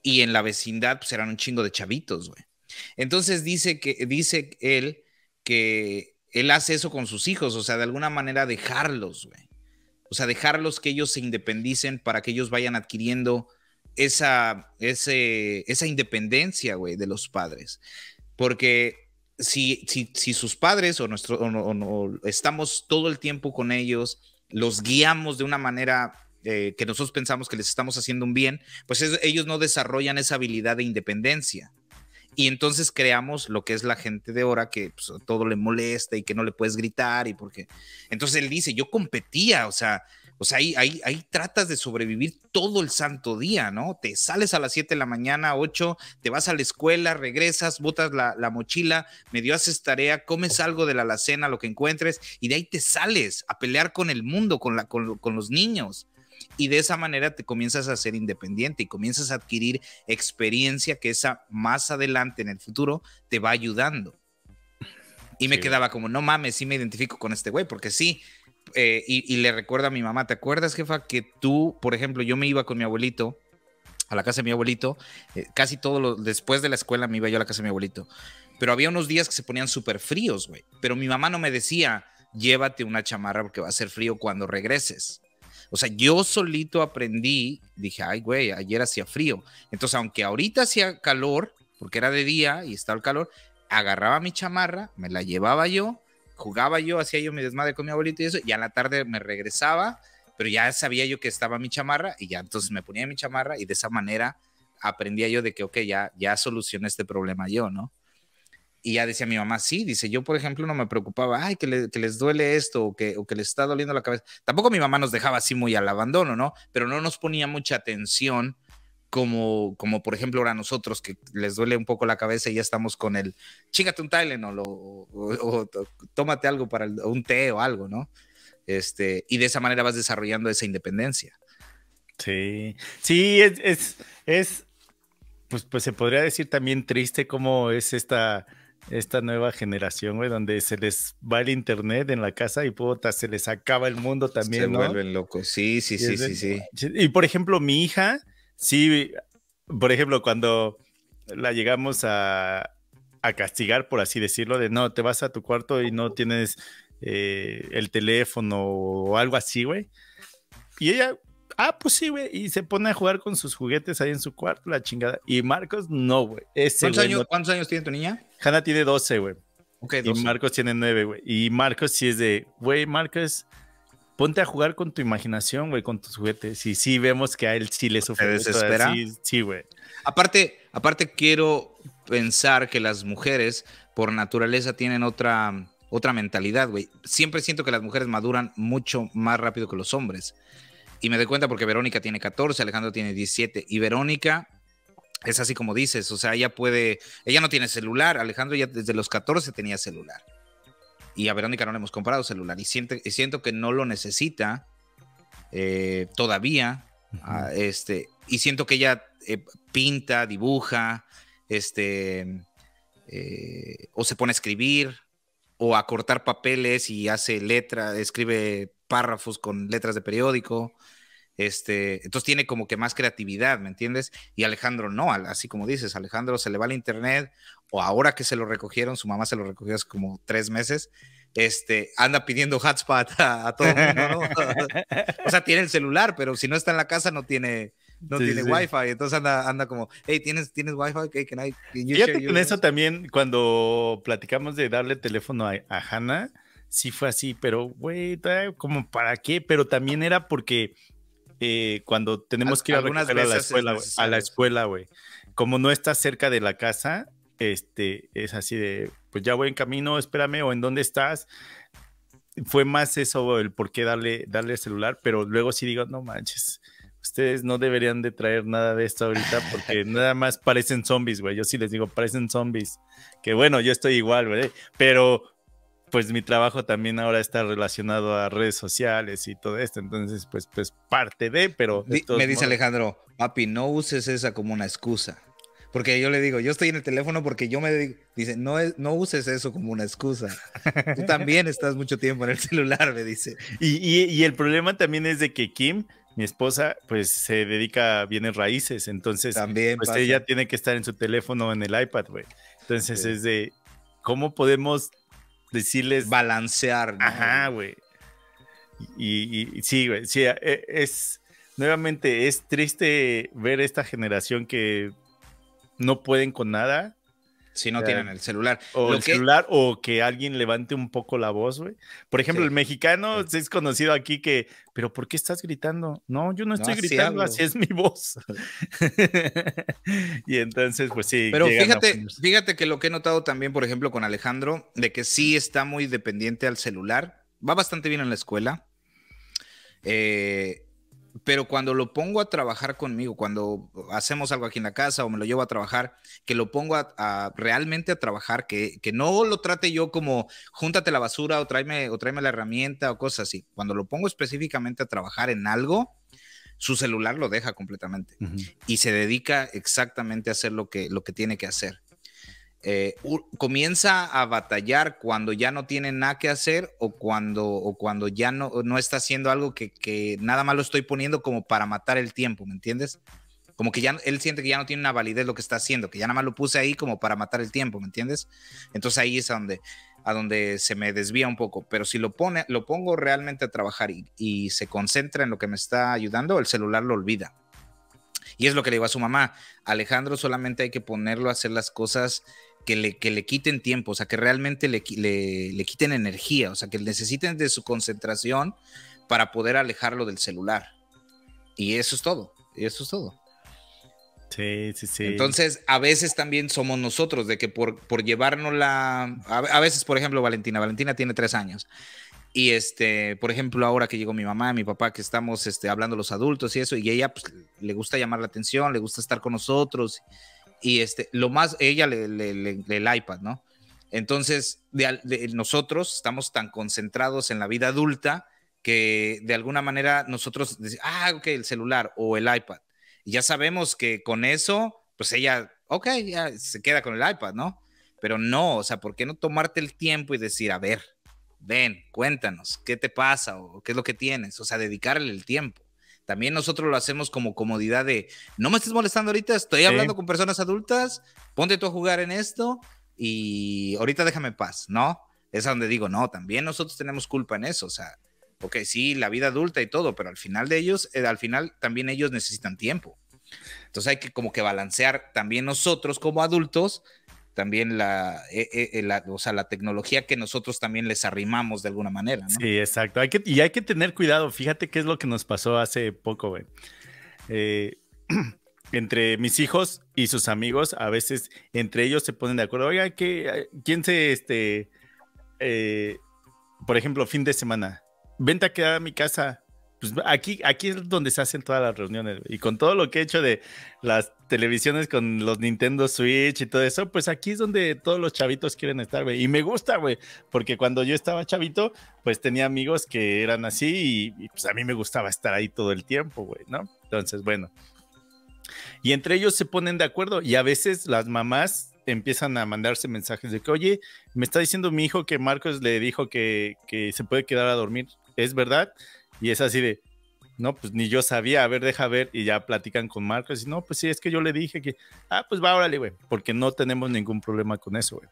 y en la vecindad, pues eran un chingo de chavitos, güey. Entonces dice que dice él que él hace eso con sus hijos, o sea, de alguna manera dejarlos, güey. O sea, dejarlos que ellos se independicen para que ellos vayan adquiriendo esa, esa independencia, de los padres. Porque si, si, sus padres o, nuestro, estamos todo el tiempo con ellos, los guiamos de una manera eh, que nosotros pensamos que les estamos haciendo un bien, pues ellos no desarrollan esa habilidad de independencia. Y entonces creamos lo que es la gente de ahora que pues, todo le molesta y que no le puedes gritar y porque... Entonces él dice, yo competía, o sea, o sea, ahí, ahí, tratas de sobrevivir todo el santo día, ¿no? Te sales a las 7 de la mañana, 8, te vas a la escuela, regresas, botas la, mochila, medio haces tarea, comes algo de la alacena, lo que encuentres, y de ahí te sales a pelear con el mundo, con, la, con, con los niños y de esa manera te comienzas a ser independiente y comienzas a adquirir experiencia que esa más adelante en el futuro te va ayudando. Y me quedaba como, no mames, sí me identifico con este güey, porque sí, eh, y, le recuerdo a mi mamá, ¿te acuerdas, jefa, que tú, por ejemplo, yo me iba con mi abuelito a la casa de mi abuelito, eh, casi todo lo, después de la escuela me iba yo a la casa de mi abuelito, pero había unos días que se ponían súper fríos, güey, pero mi mamá no me decía, llévate una chamarra porque va a ser frío cuando regreses. O sea, yo solito aprendí, dije, ay, güey, ayer hacía frío. Entonces, aunque ahorita hacía calor, porque era de día y estaba el calor, agarraba mi chamarra, me la llevaba yo, jugaba yo, hacía yo mi desmadre con mi abuelito y eso, y a la tarde me regresaba, pero ya sabía yo que estaba mi chamarra y ya entonces me ponía mi chamarra y de esa manera aprendía yo de que, ok, ya, ya solucioné este problema yo, ¿no? y ya decía mi mamá, sí, dice, yo por ejemplo no me preocupaba, ay, que, que les duele esto o que, o que les está doliendo la cabeza. Tampoco mi mamá nos dejaba así muy al abandono, ¿no? Pero no nos ponía mucha atención como, como por ejemplo ahora nosotros que les duele un poco la cabeza y ya estamos con el, chingate un Tylenol o, tómate algo para un té o algo, ¿no? Este, y de esa manera vas desarrollando esa independencia. Sí, sí, es, es, pues, pues se podría decir también triste cómo es esta esta nueva generación, güey, donde se les va el internet en la casa y puta, se les acaba el mundo también. Se vuelven locos. Sí, sí, sí, sí, sí. Y por ejemplo, mi hija, sí, por ejemplo, cuando la llegamos a, castigar, por así decirlo, de no, te vas a tu cuarto y no tienes eh, el teléfono o algo así, güey. Y ella ah, pues sí, güey. Y se pone a jugar con sus juguetes ahí en su cuarto, la chingada. Y Marcos, no, güey. ¿Cuántos, años, tiene tu niña? Hanna tiene 12, güey. Y Marcos tiene 9, güey. Y Marcos sí es de, güey, Marcos, ponte a jugar con tu imaginación, güey, con tus juguetes. Y sí vemos que a él sí le sufre. desespera? Sí, güey. aparte, aparte quiero pensar que las mujeres por naturaleza tienen otra otra mentalidad, güey. Siempre siento que las mujeres maduran mucho más rápido que los hombres. Y me doy cuenta porque Verónica tiene 14, Alejandro tiene 17. Y Verónica es así como dices, o sea, ella puede, ella no tiene celular, Alejandro ya desde los 14 tenía celular. Y a Verónica no le hemos comprado celular. Y siento, siento que no lo necesita eh, todavía. Ah, este, y siento que ella eh, pinta, dibuja, este, eh, o se pone a escribir, o a cortar papeles y hace letra, escribe párrafos con letras de periódico. Este, entonces tiene como que más creatividad, ¿me entiendes? Y Alejandro no, así como dices, Alejandro se le va al internet o ahora que se lo recogieron, su mamá se lo recogió hace como tres meses, este, anda pidiendo hotspot a, todo el mundo, ¿no? o sea, tiene el celular, pero si no está en la casa no tiene, no tiene wifi, entonces anda, anda como, hey, ¿tienes, tienes wifi? Okay, can I, can you Fíjate con eso también, cuando platicamos de darle teléfono a, a Hannah, sí fue así, pero güey, como para qué, pero también era porque eh, cuando tenemos que ir a, la escuela, a la escuela, güey, como no estás cerca de la casa, este, es así de, pues ya voy en camino, espérame, o en dónde estás. Fue más eso el por qué darle, darle el celular, pero luego sí digo, no manches, ustedes no deberían de traer nada de esto ahorita porque nada más parecen zombies, güey. Yo sí les digo, parecen zombies. Que bueno, yo estoy igual, güey. Pero pues mi trabajo también ahora está relacionado a redes sociales y todo esto, entonces pues, pues parte de, pero... me dice Alejandro, papi, no uses esa como una excusa. Porque yo le digo, yo estoy en el teléfono porque yo me Dice, no, no uses eso como una excusa. Tú también estás mucho tiempo en el celular, me dice. Y, el problema también es de que Kim, mi esposa, pues se dedica a bienes raíces. Entonces, también pues, ella tiene que estar en su teléfono o en el iPad, güey. Entonces es de, ¿cómo podemos decirles balancear. Ajá, güey. Y, sí, güey, sí, eh, es, nuevamente, es triste ver esta generación que no pueden con nada si no tienen el celular. O el que... celular, o que alguien levante un poco la voz, güey. Por ejemplo, el mexicano es conocido aquí que, pero ¿por qué estás gritando? No, yo no estoy gritando, así, es mi voz. y entonces, pues sí. Pero fíjate, fíjate que lo que he notado también, por ejemplo, con Alejandro, de que sí está muy dependiente al celular. Va bastante bien en la escuela. Eh, pero cuando lo pongo a trabajar conmigo, cuando hacemos algo aquí en la casa o me lo llevo a trabajar, que lo pongo realmente a trabajar, que, no lo trate yo como júntate la basura o tráeme, o la herramienta o cosas así. Cuando lo pongo específicamente a trabajar en algo, su celular lo deja completamente y se dedica exactamente a hacer lo que, lo que tiene que hacer. Eh, comienza a batallar cuando ya no tiene nada que hacer o cuando, o cuando ya no, no está haciendo algo que, nada más lo estoy poniendo como para matar el tiempo, ¿me entiendes? Como que ya él siente que ya no tiene una validez lo que está haciendo, que ya nada más lo puse ahí como para matar el tiempo, ¿me entiendes? Entonces ahí es a donde, a donde se me desvía un poco, pero si lo, pone, lo pongo realmente a trabajar y, y se concentra en lo que me está ayudando, el celular lo olvida. Y es lo que le digo a su mamá, Alejandro solamente hay que ponerlo a hacer las cosas que le, quiten tiempo, o sea, que realmente le, le, quiten energía, o sea, que necesiten de su concentración para poder alejarlo del celular. Y eso es todo, eso es todo. Sí, sí, sí. Entonces, a veces también somos nosotros, de que por, por llevarnos la... A, veces, por ejemplo, Valentina, Valentina tiene tres años. Y este, por ejemplo, ahora que llegó mi mamá, y mi papá, que estamos este, hablando los adultos y eso, y ella pues, le gusta llamar la atención, le gusta estar con nosotros. Y, y este, lo más, ella le, el iPad, ¿no? Entonces, nosotros estamos tan concentrados en la vida adulta que de alguna manera nosotros decimos, ah, ok, el celular o el iPad. Y ya sabemos que con eso, pues ella, ok, ya se queda con el iPad, ¿no? Pero no, o sea, ¿por qué no tomarte el tiempo y decir, a ver, ven, cuéntanos, ¿qué te pasa o qué es lo que tienes? O sea, dedicarle el tiempo. También nosotros lo hacemos como comodidad de, no me estés molestando ahorita, estoy hablando con personas adultas, ponte tú a jugar en esto y ahorita déjame paz, ¿no? Es a donde digo, no, también nosotros tenemos culpa en eso, o sea, ok, sí, la vida adulta y todo, pero al final de ellos, eh, al final también ellos necesitan tiempo. Entonces hay que como que balancear también nosotros como adultos también eh, eh, eh, la, tecnología que nosotros también les arrimamos de alguna manera. Sí, exacto. y hay que tener cuidado. Fíjate qué es lo que nos pasó hace poco, güey. entre mis hijos y sus amigos, a veces entre ellos se ponen de acuerdo. Oiga, ¿quién se, este, por ejemplo, fin de semana? Vente a quedar a mi casa pues aquí, aquí es donde se hacen todas las reuniones. Y con todo lo que he hecho de las televisiones con los Nintendo Switch y todo eso, pues aquí es donde todos los chavitos quieren estar, güey. Y me gusta, güey, porque cuando yo estaba chavito, pues tenía amigos que eran así y, pues a mí me gustaba estar ahí todo el tiempo, güey, ¿no? Entonces, bueno. Y entre ellos se ponen de acuerdo y a veces las mamás empiezan a mandarse mensajes de que, oye, me está diciendo mi hijo que Marcos le dijo que, que se puede quedar a dormir. ¿Es verdad? Y es así de, no, pues ni yo sabía, a ver, deja ver, y ya platican con Marcos, y no, pues sí, es que yo le dije que, ah, pues va, órale, güey, porque no tenemos ningún problema con eso, güey.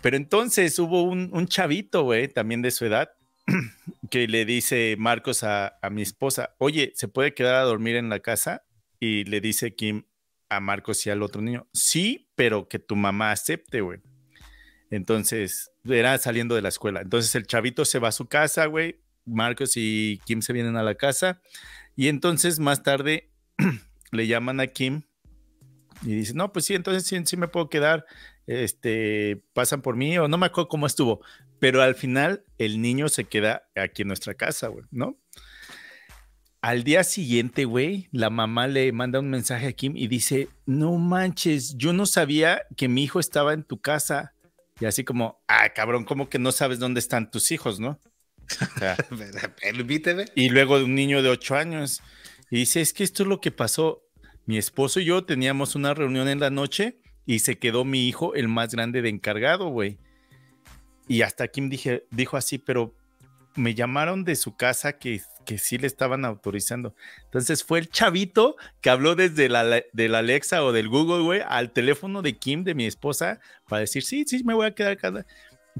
Pero entonces hubo un, chavito, güey, también de su edad, que le dice Marcos a, a mi esposa, oye, ¿se puede quedar a dormir en la casa? Y le dice Kim a Marcos y al otro niño, sí, pero que tu mamá acepte, güey. Entonces, era saliendo de la escuela. Entonces el chavito se va a su casa, güey, Marcos y Kim se vienen a la casa y entonces más tarde le llaman a Kim y dicen, no, pues sí, entonces sí, me puedo quedar, este, pasan por mí o no me acuerdo cómo estuvo, pero al final el niño se queda aquí en nuestra casa, güey, ¿no? Al día siguiente, güey, la mamá le manda un mensaje a Kim y dice, no manches, yo no sabía que mi hijo estaba en tu casa. Y así como, ah, cabrón, como que no sabes dónde están tus hijos, ¿no? Y luego de un niño de ocho años. Y dice, es que esto es lo que pasó. Mi esposo y yo teníamos una reunión en la noche y se quedó mi hijo, el más grande de encargado, güey. Y hasta Kim dijo así, pero me llamaron de su casa que, sí le estaban autorizando. Entonces fue el chavito que habló desde la, Alexa o del Google, güey, al teléfono de Kim, de mi esposa, para decir, sí, sí, me voy a quedar acá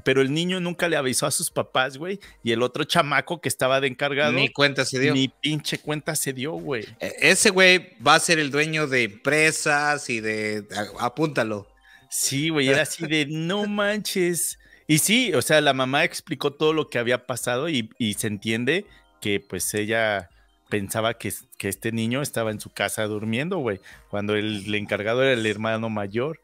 pero el niño nunca le avisó a sus papás, güey, y el otro chamaco que estaba de encargado. Ni cuenta se dio. Ni pinche cuenta se dio, güey. E, ese güey va a ser el dueño de empresas y de. Apúntalo. Sí, güey, era así de no manches. Y sí, o sea, la mamá explicó todo lo que había pasado y, se entiende que pues ella pensaba que, este niño estaba en su casa durmiendo, güey, cuando el encargado era el hermano mayor.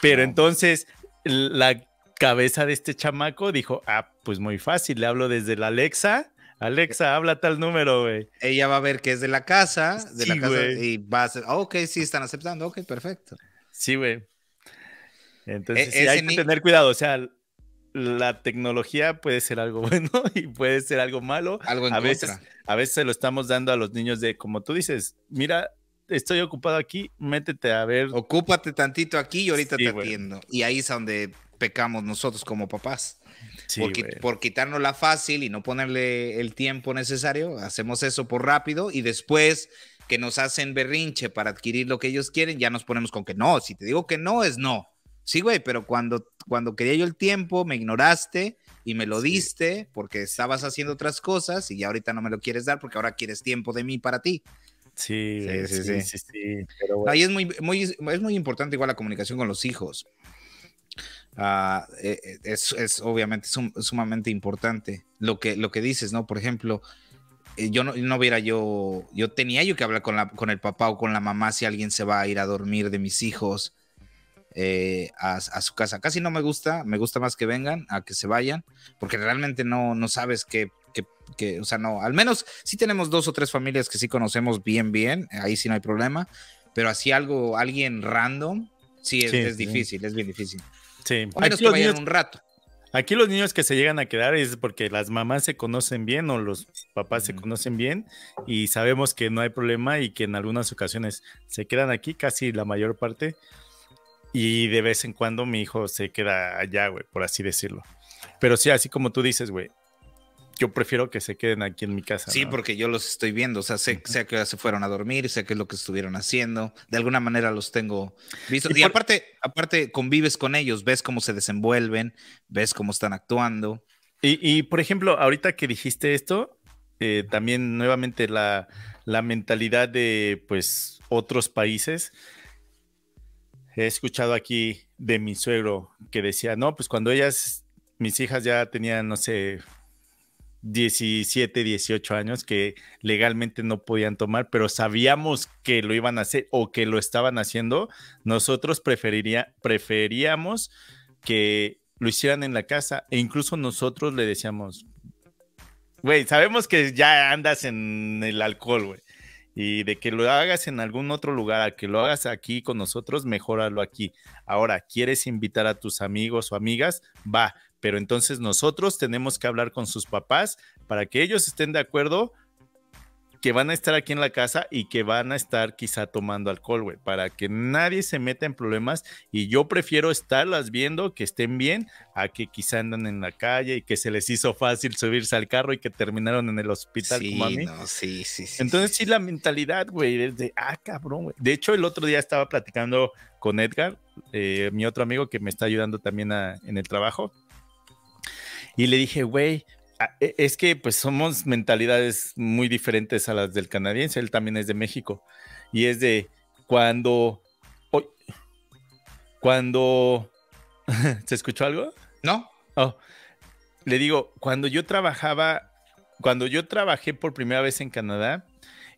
Pero entonces la cabeza de este chamaco dijo, ah, pues muy fácil, le hablo desde la Alexa. Alexa, habla tal número, güey. Ella va a ver que es de la casa, de la casa, y va a ser, ah, ok, sí, están aceptando, ok, perfecto. Sí, güey. Entonces, e-, hay que tener cuidado, o sea, la tecnología puede ser algo bueno y puede ser algo malo. Algo a veces, a veces se lo estamos dando a los niños de, como tú dices, mira, estoy ocupado aquí, métete a ver. Ocúpate tantito aquí y ahorita te atiendo. Y ahí es donde pecamos nosotros como papás. por, quitarnos la fácil y no ponerle el tiempo necesario, hacemos eso por rápido y después que nos hacen berrinche para adquirir lo que ellos quieren, ya nos ponemos con que no, si te digo que no, es no. Sí, güey, pero cuando, cuando quería yo el tiempo, me ignoraste y me lo diste porque estabas haciendo otras cosas y ya ahorita no me lo quieres dar porque ahora quieres tiempo de mí para ti. Sí, sí, sí, sí. sí, Ahí es muy, muy, es muy importante igual la comunicación con los hijos. Ah, eh, eh, es, obviamente sumamente importante. Lo que, lo que dices, ¿no? Por ejemplo, eh, yo no, no hubiera yo, yo tenía yo que hablar con, la, con el papá o con la mamá si alguien se va a ir a dormir de mis hijos a, su casa. Casi no me gusta, me gusta más que vengan, a que se vayan, porque realmente no, no sabes que, o sea, no, al menos si tenemos dos o tres familias que sí conocemos bien, bien, ahí sí no hay problema, pero así algo, alguien random, sí es, difícil, es bien difícil aquí un rato. Aquí los niños que se llegan a quedar es porque las mamás se conocen bien o los papás se conocen bien y sabemos que no hay problema y que en algunas ocasiones se quedan aquí, casi la mayor parte, y de vez en cuando mi hijo se queda allá, güey, por así decirlo. Pero sí, así como tú dices, güey, yo prefiero que se queden aquí en mi casa. Sí, porque yo los estoy viendo, o sea, sé, que se fueron a dormir, sé qué es lo que estuvieron haciendo, de alguna manera los tengo visto. Y, aparte, aparte convives con ellos, ves cómo se desenvuelven, ves cómo están actuando. Y, por ejemplo, ahorita que dijiste esto, eh, también nuevamente la, la mentalidad de pues otros países. He escuchado aquí de mi suegro que decía, no, pues cuando ellas mis hijas ya tenían, no sé, 17, 18 años que legalmente no podían tomar, pero sabíamos que lo iban a hacer o que lo estaban haciendo, nosotros preferiría, preferíamos que lo hicieran en la casa e incluso nosotros le decíamos, güey, sabemos que ya andas en el alcohol, güey. Y de que lo hagas en algún otro lugar, a que lo hagas aquí con nosotros, mejoralo aquí. Ahora, ¿quieres invitar a tus amigos o amigas? Va, pero entonces nosotros tenemos que hablar con sus papás para que ellos estén de acuerdo que van a estar aquí en la casa y que van a estar quizá tomando alcohol, güey, para que nadie se meta en problemas y yo prefiero estarlas viendo, que estén bien, a que quizá andan en la calle y que se les hizo fácil subirse al carro y que terminaron en el hospital sí, sí, sí, sí. Entonces sí, la mentalidad, güey, es de, ah, cabrón, güey. De hecho, el otro día estaba platicando con Edgar, eh, mi otro amigo que me está ayudando también en el trabajo, y le dije, güey, ah, e, es que pues somos mentalidades muy diferentes a las del canadiense, él también es de México. Y es de cuando... cuando... ¿Se escuchó algo? No. Oh, le digo, cuando yo trabajaba, cuando yo trabajé por primera vez en Canadá,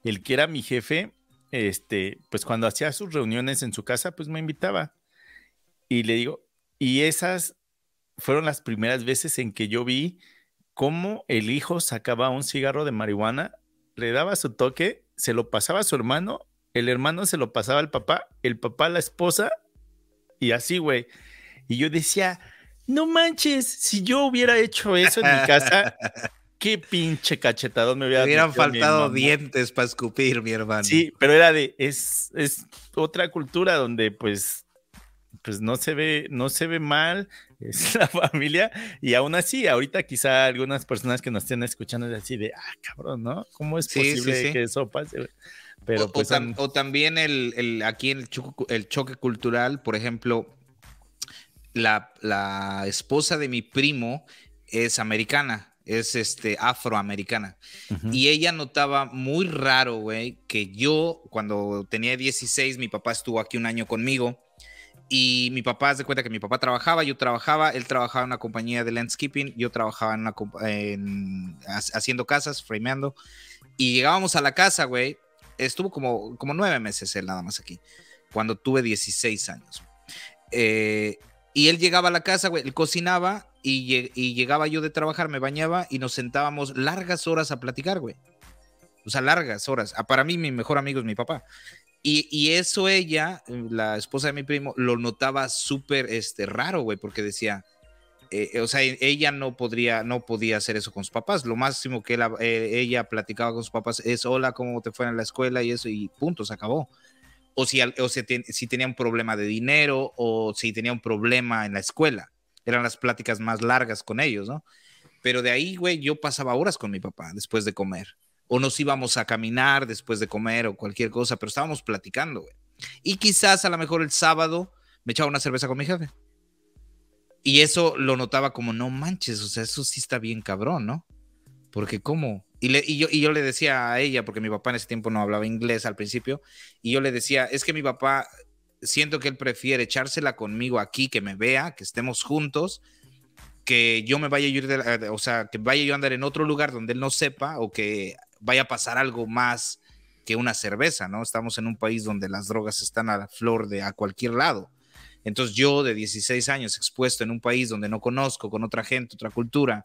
el que era mi jefe, este, pues cuando hacía sus reuniones en su casa, pues me invitaba. Y le digo, y esas fueron las primeras veces en que yo vi cómo el hijo sacaba un cigarro de marihuana, le daba su toque, se lo pasaba a su hermano, el hermano se lo pasaba al papá, el papá a la esposa y así, güey. Y yo decía, no manches, si yo hubiera hecho eso en mi casa, qué pinche cachetado me hubiera Me hubieran faltado dientes para escupir, mi hermano. Sí, pero era de, es, es otra cultura donde pues, pues no se ve, no se ve mal, es la familia, y aún así, ahorita quizá algunas personas que nos estén escuchando es así de, ah, cabrón, ¿no? ¿Cómo es posible que eso pase? Pero pues, o, también el, el, aquí el el choque cultural, por ejemplo, la, la esposa de mi primo es americana, es este afroamericana. Y ella notaba muy raro, güey, que yo cuando tenía 16, mi papá estuvo aquí un año conmigo y mi papá, se cuenta que mi papá trabajaba, yo trabajaba, él trabajaba en una compañía de landscaping, yo trabajaba en haciendo casas, frameando. Y llegábamos a la casa, güey. Estuvo como, como nueve meses él nada más aquí, cuando tuve 16 años. Eh, y él llegaba a la casa, güey, él cocinaba y, llegaba yo de trabajar, me bañaba y nos sentábamos largas horas a platicar, güey. O sea, largas horas. para mí, mi mejor amigo es mi papá. Y, eso ella, mm, la esposa de mi primo, lo notaba súper este, raro, güey, porque decía, eh, eh, o sea, e, ella no podría, no podía hacer eso con sus papás. Lo máximo que eh, ella platicaba con sus papás es, hola, ¿cómo te fue en la escuela? Y eso, y punto, se acabó. O si, o si tenía un problema de dinero o si tenía un problema en la escuela. Eran las pláticas más largas con ellos, ¿no? Pero de ahí, güey, yo pasaba horas con mi papá después de comer o nos íbamos a caminar después de comer o cualquier cosa, pero estábamos platicando, güey. Y quizás a lo mejor el sábado me echaba una cerveza con mi jefe. Y eso lo notaba como, no manches, o sea, eso sí está bien cabrón, ¿no? Porque cómo... Y, yo, yo le decía a ella, porque mi papá en ese tiempo no hablaba inglés al principio, y yo le decía, es que mi papá, siento que él prefiere echársela conmigo aquí, que me vea, que estemos juntos, que yo me vaya a ir, o sea, que vaya yo a andar en otro lugar donde él no sepa o que vaya a pasar algo más que una cerveza, ¿no? Estamos en un país donde las drogas están a la flor de a cualquier lado. Entonces yo de 16 años expuesto en un país donde no conozco, con otra gente, otra cultura,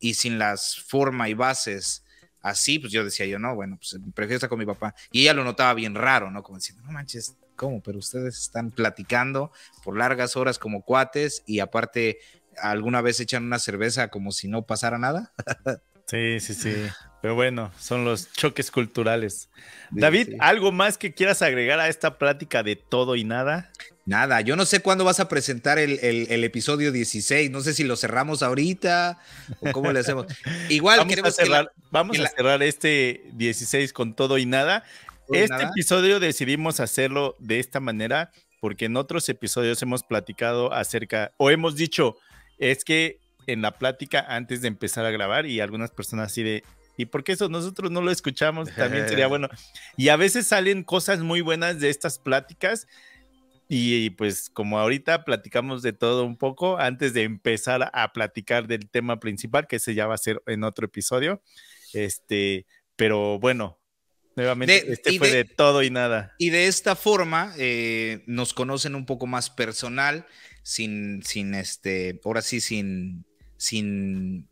y sin las formas y bases así, pues yo decía yo, no, bueno, pues prefiero estar con mi papá. Y ella lo notaba bien raro, ¿no? Como diciendo, no manches, ¿cómo? Pero ustedes están platicando por largas horas como cuates y aparte alguna vez echan una cerveza como si no pasara nada. sí, sí, sí. Pero bueno, son los choques culturales. David, ¿algo más que quieras agregar a esta plática de todo y nada? Nada, yo no sé cuándo vas a presentar el, episodio 16, no sé si lo cerramos ahorita o cómo le hacemos. Igual queremos cerrar, vamos a cerrar este 16 con todo y nada. este episodio decidimos hacerlo de esta manera porque en otros episodios hemos platicado acerca o hemos dicho es que en la plática antes de empezar a grabar y algunas personas así de y porque eso nosotros no lo escuchamos, también sería bueno. Y a veces salen cosas muy buenas de estas pláticas. Y, pues como ahorita platicamos de todo un poco antes de empezar a platicar del tema principal, que ese ya va a ser en otro episodio. Este, pero bueno, Nuevamente, este fue de, todo y nada. Y de esta forma eh, nos conocen un poco más personal, sin, sin este, ahora sí, sin, sin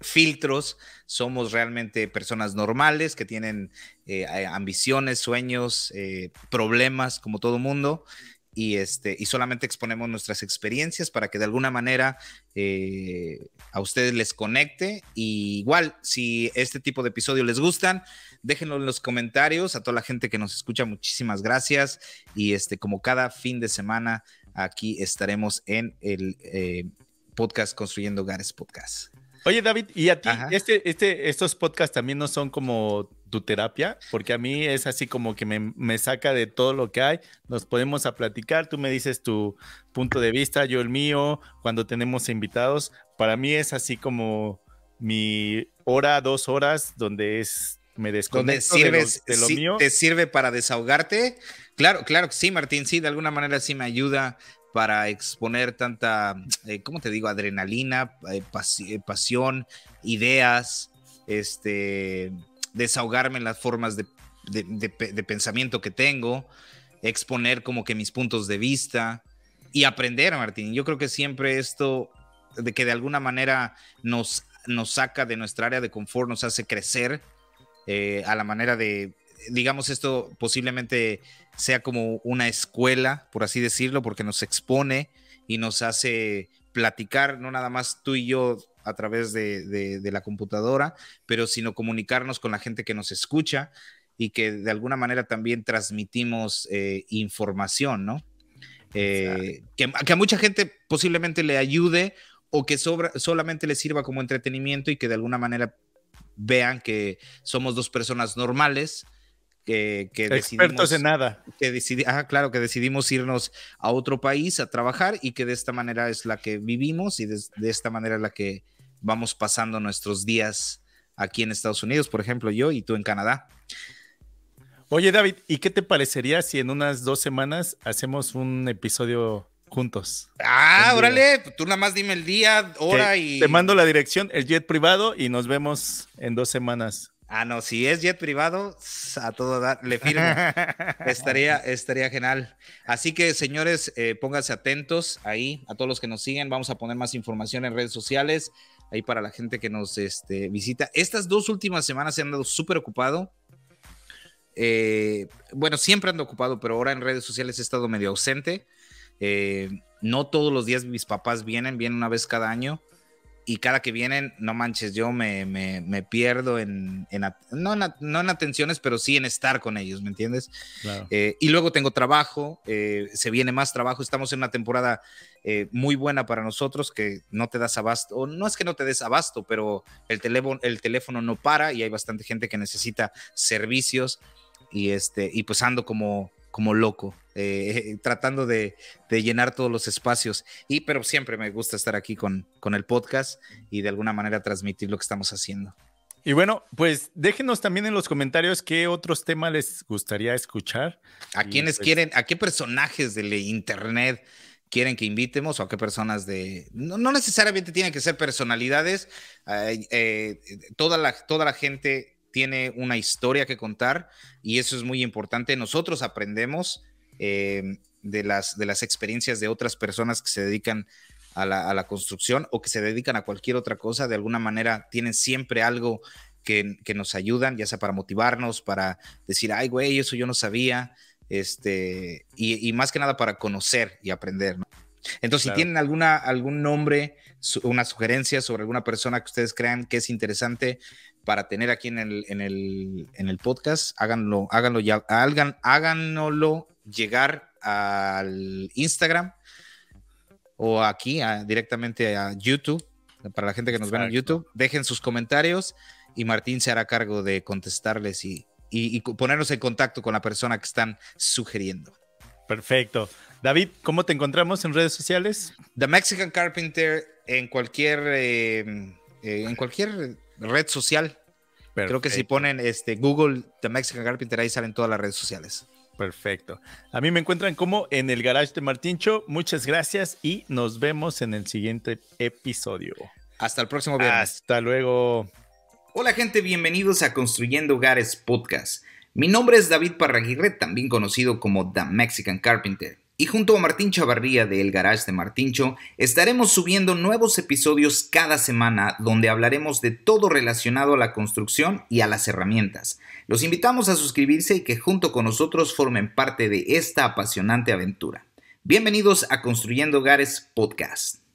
filtros, somos realmente personas normales que tienen eh, ambiciones, sueños, eh, problemas como todo mundo y, este, y solamente exponemos nuestras experiencias para que de alguna manera eh, a ustedes les conecte. Y igual, si este tipo de episodio les gustan, déjenlo en los comentarios. A toda la gente que nos escucha, muchísimas gracias. Y este, como cada fin de semana, aquí estaremos en el podcast Construyendo Hogares Podcast. Oye, David, ¿y a ti este, este, estos podcasts también no son como tu terapia? Porque a mí es así como que me, me, saca de todo lo que hay, nos podemos a platicar, tú me dices tu punto de vista, yo el mío, cuando tenemos invitados, para mí es así como mi hora, dos horas, donde es me desconecto sirves, de, lo, mío. ¿Te sirve para desahogarte? Claro, claro sí, Martín, sí, de alguna manera sí me ayuda para exponer tanta, eh, ¿cómo te digo?, adrenalina, eh, eh, pasión, ideas, este, desahogarme en las formas de, pensamiento que tengo, exponer como que mis puntos de vista y aprender, Martín. Yo creo que siempre esto, de que de alguna manera nos, nos saca de nuestra área de confort, nos hace crecer a la manera de digamos, esto posiblemente sea como una escuela, por así decirlo, porque nos expone y nos hace platicar, no nada más tú y yo a través de, la computadora, pero sino comunicarnos con la gente que nos escucha y que de alguna manera también transmitimos eh, información, ¿no? Eh, que, que, a mucha gente posiblemente le ayude o que sobra, solamente le sirva como entretenimiento y que de alguna manera vean que somos dos personas normales que, nada. Ah, claro, que decidimos irnos a otro país a trabajar y que de esta manera es la que vivimos y de, esta manera es la que vamos pasando nuestros días aquí en Estados Unidos, por ejemplo, yo y tú en Canadá. Oye, David, ¿y qué te parecería si en unas dos semanas hacemos un episodio juntos? Ah, órale, pues tú nada más dime el día, hora y. Te mando la dirección, el jet privado, y nos vemos en dos semanas. Ah, no, si es jet privado, a todo dar, le firmo. estaría, estaría genial. Así que, señores, eh, pónganse atentos ahí, a todos los que nos siguen. Vamos a poner más información en redes sociales, ahí para la gente que nos este, visita. Estas dos últimas semanas se han dado súper ocupado. Eh, bueno, siempre ando ocupado, pero ahora en redes sociales he estado medio ausente. Eh, no todos los días mis papás vienen, vienen una vez cada año y cada que vienen, no manches, yo me, pierdo en, no, en, atenciones, pero sí en estar con ellos, ¿me entiendes? Eh, y luego tengo trabajo, eh, se viene más trabajo, estamos en una temporada eh, muy buena para nosotros que no te das abasto, o no es que no te des abasto, pero el teléfono, el teléfono no para y hay bastante gente que necesita servicios y, este, y pues ando como, como loco. Eh, tratando de, llenar todos los espacios. Y pero siempre me gusta estar aquí con, el podcast y de alguna manera transmitir lo que estamos haciendo. Y bueno, pues déjenos también en los comentarios qué otros temas les gustaría escuchar. ¿A quiénes pues quieren, a qué personajes del internet quieren que invitemos o a qué personas de... No, necesariamente tienen que ser personalidades, eh, eh, toda, la, toda la gente tiene una historia que contar y eso es muy importante. Nosotros aprendemos eh, de, las, de las experiencias de otras personas que se dedican a la, construcción o que se dedican a cualquier otra cosa, de alguna manera tienen siempre algo que, nos ayudan, ya sea para motivarnos, para decir, ay, güey, eso yo no sabía, este, y, más que nada para conocer y aprender. Entonces, si tienen alguna, algún nombre, una sugerencia sobre alguna persona que ustedes crean que es interesante para tener aquí en el, en el, podcast, háganlo, háganlo ya, háganlo llegar al Instagram o aquí directamente a YouTube, para la gente que nos ve en YouTube, dejen sus comentarios y Martín se hará cargo de contestarles y, ponernos en contacto con la persona que están sugiriendo. Perfecto. David, ¿cómo te encontramos en redes sociales? The Mexican Carpenter en cualquier, eh, eh, en cualquier red social. Creo que si ponen este, Google The Mexican Carpenter, ahí salen todas las redes sociales. Perfecto. A mí me encuentran como en el garage de Martincho. Muchas gracias y nos vemos en el siguiente episodio. Hasta el próximo viernes. Hasta luego. Hola gente, bienvenidos a Construyendo Hogares Podcast. Mi nombre es David Parraguirre, también conocido como The Mexican Carpenter y junto a Martín Chavarría de El Garage de Martíncho, estaremos subiendo nuevos episodios cada semana donde hablaremos de todo relacionado a la construcción y a las herramientas. Los invitamos a suscribirse y que junto con nosotros formen parte de esta apasionante aventura. Bienvenidos a Construyendo Hogares Podcast.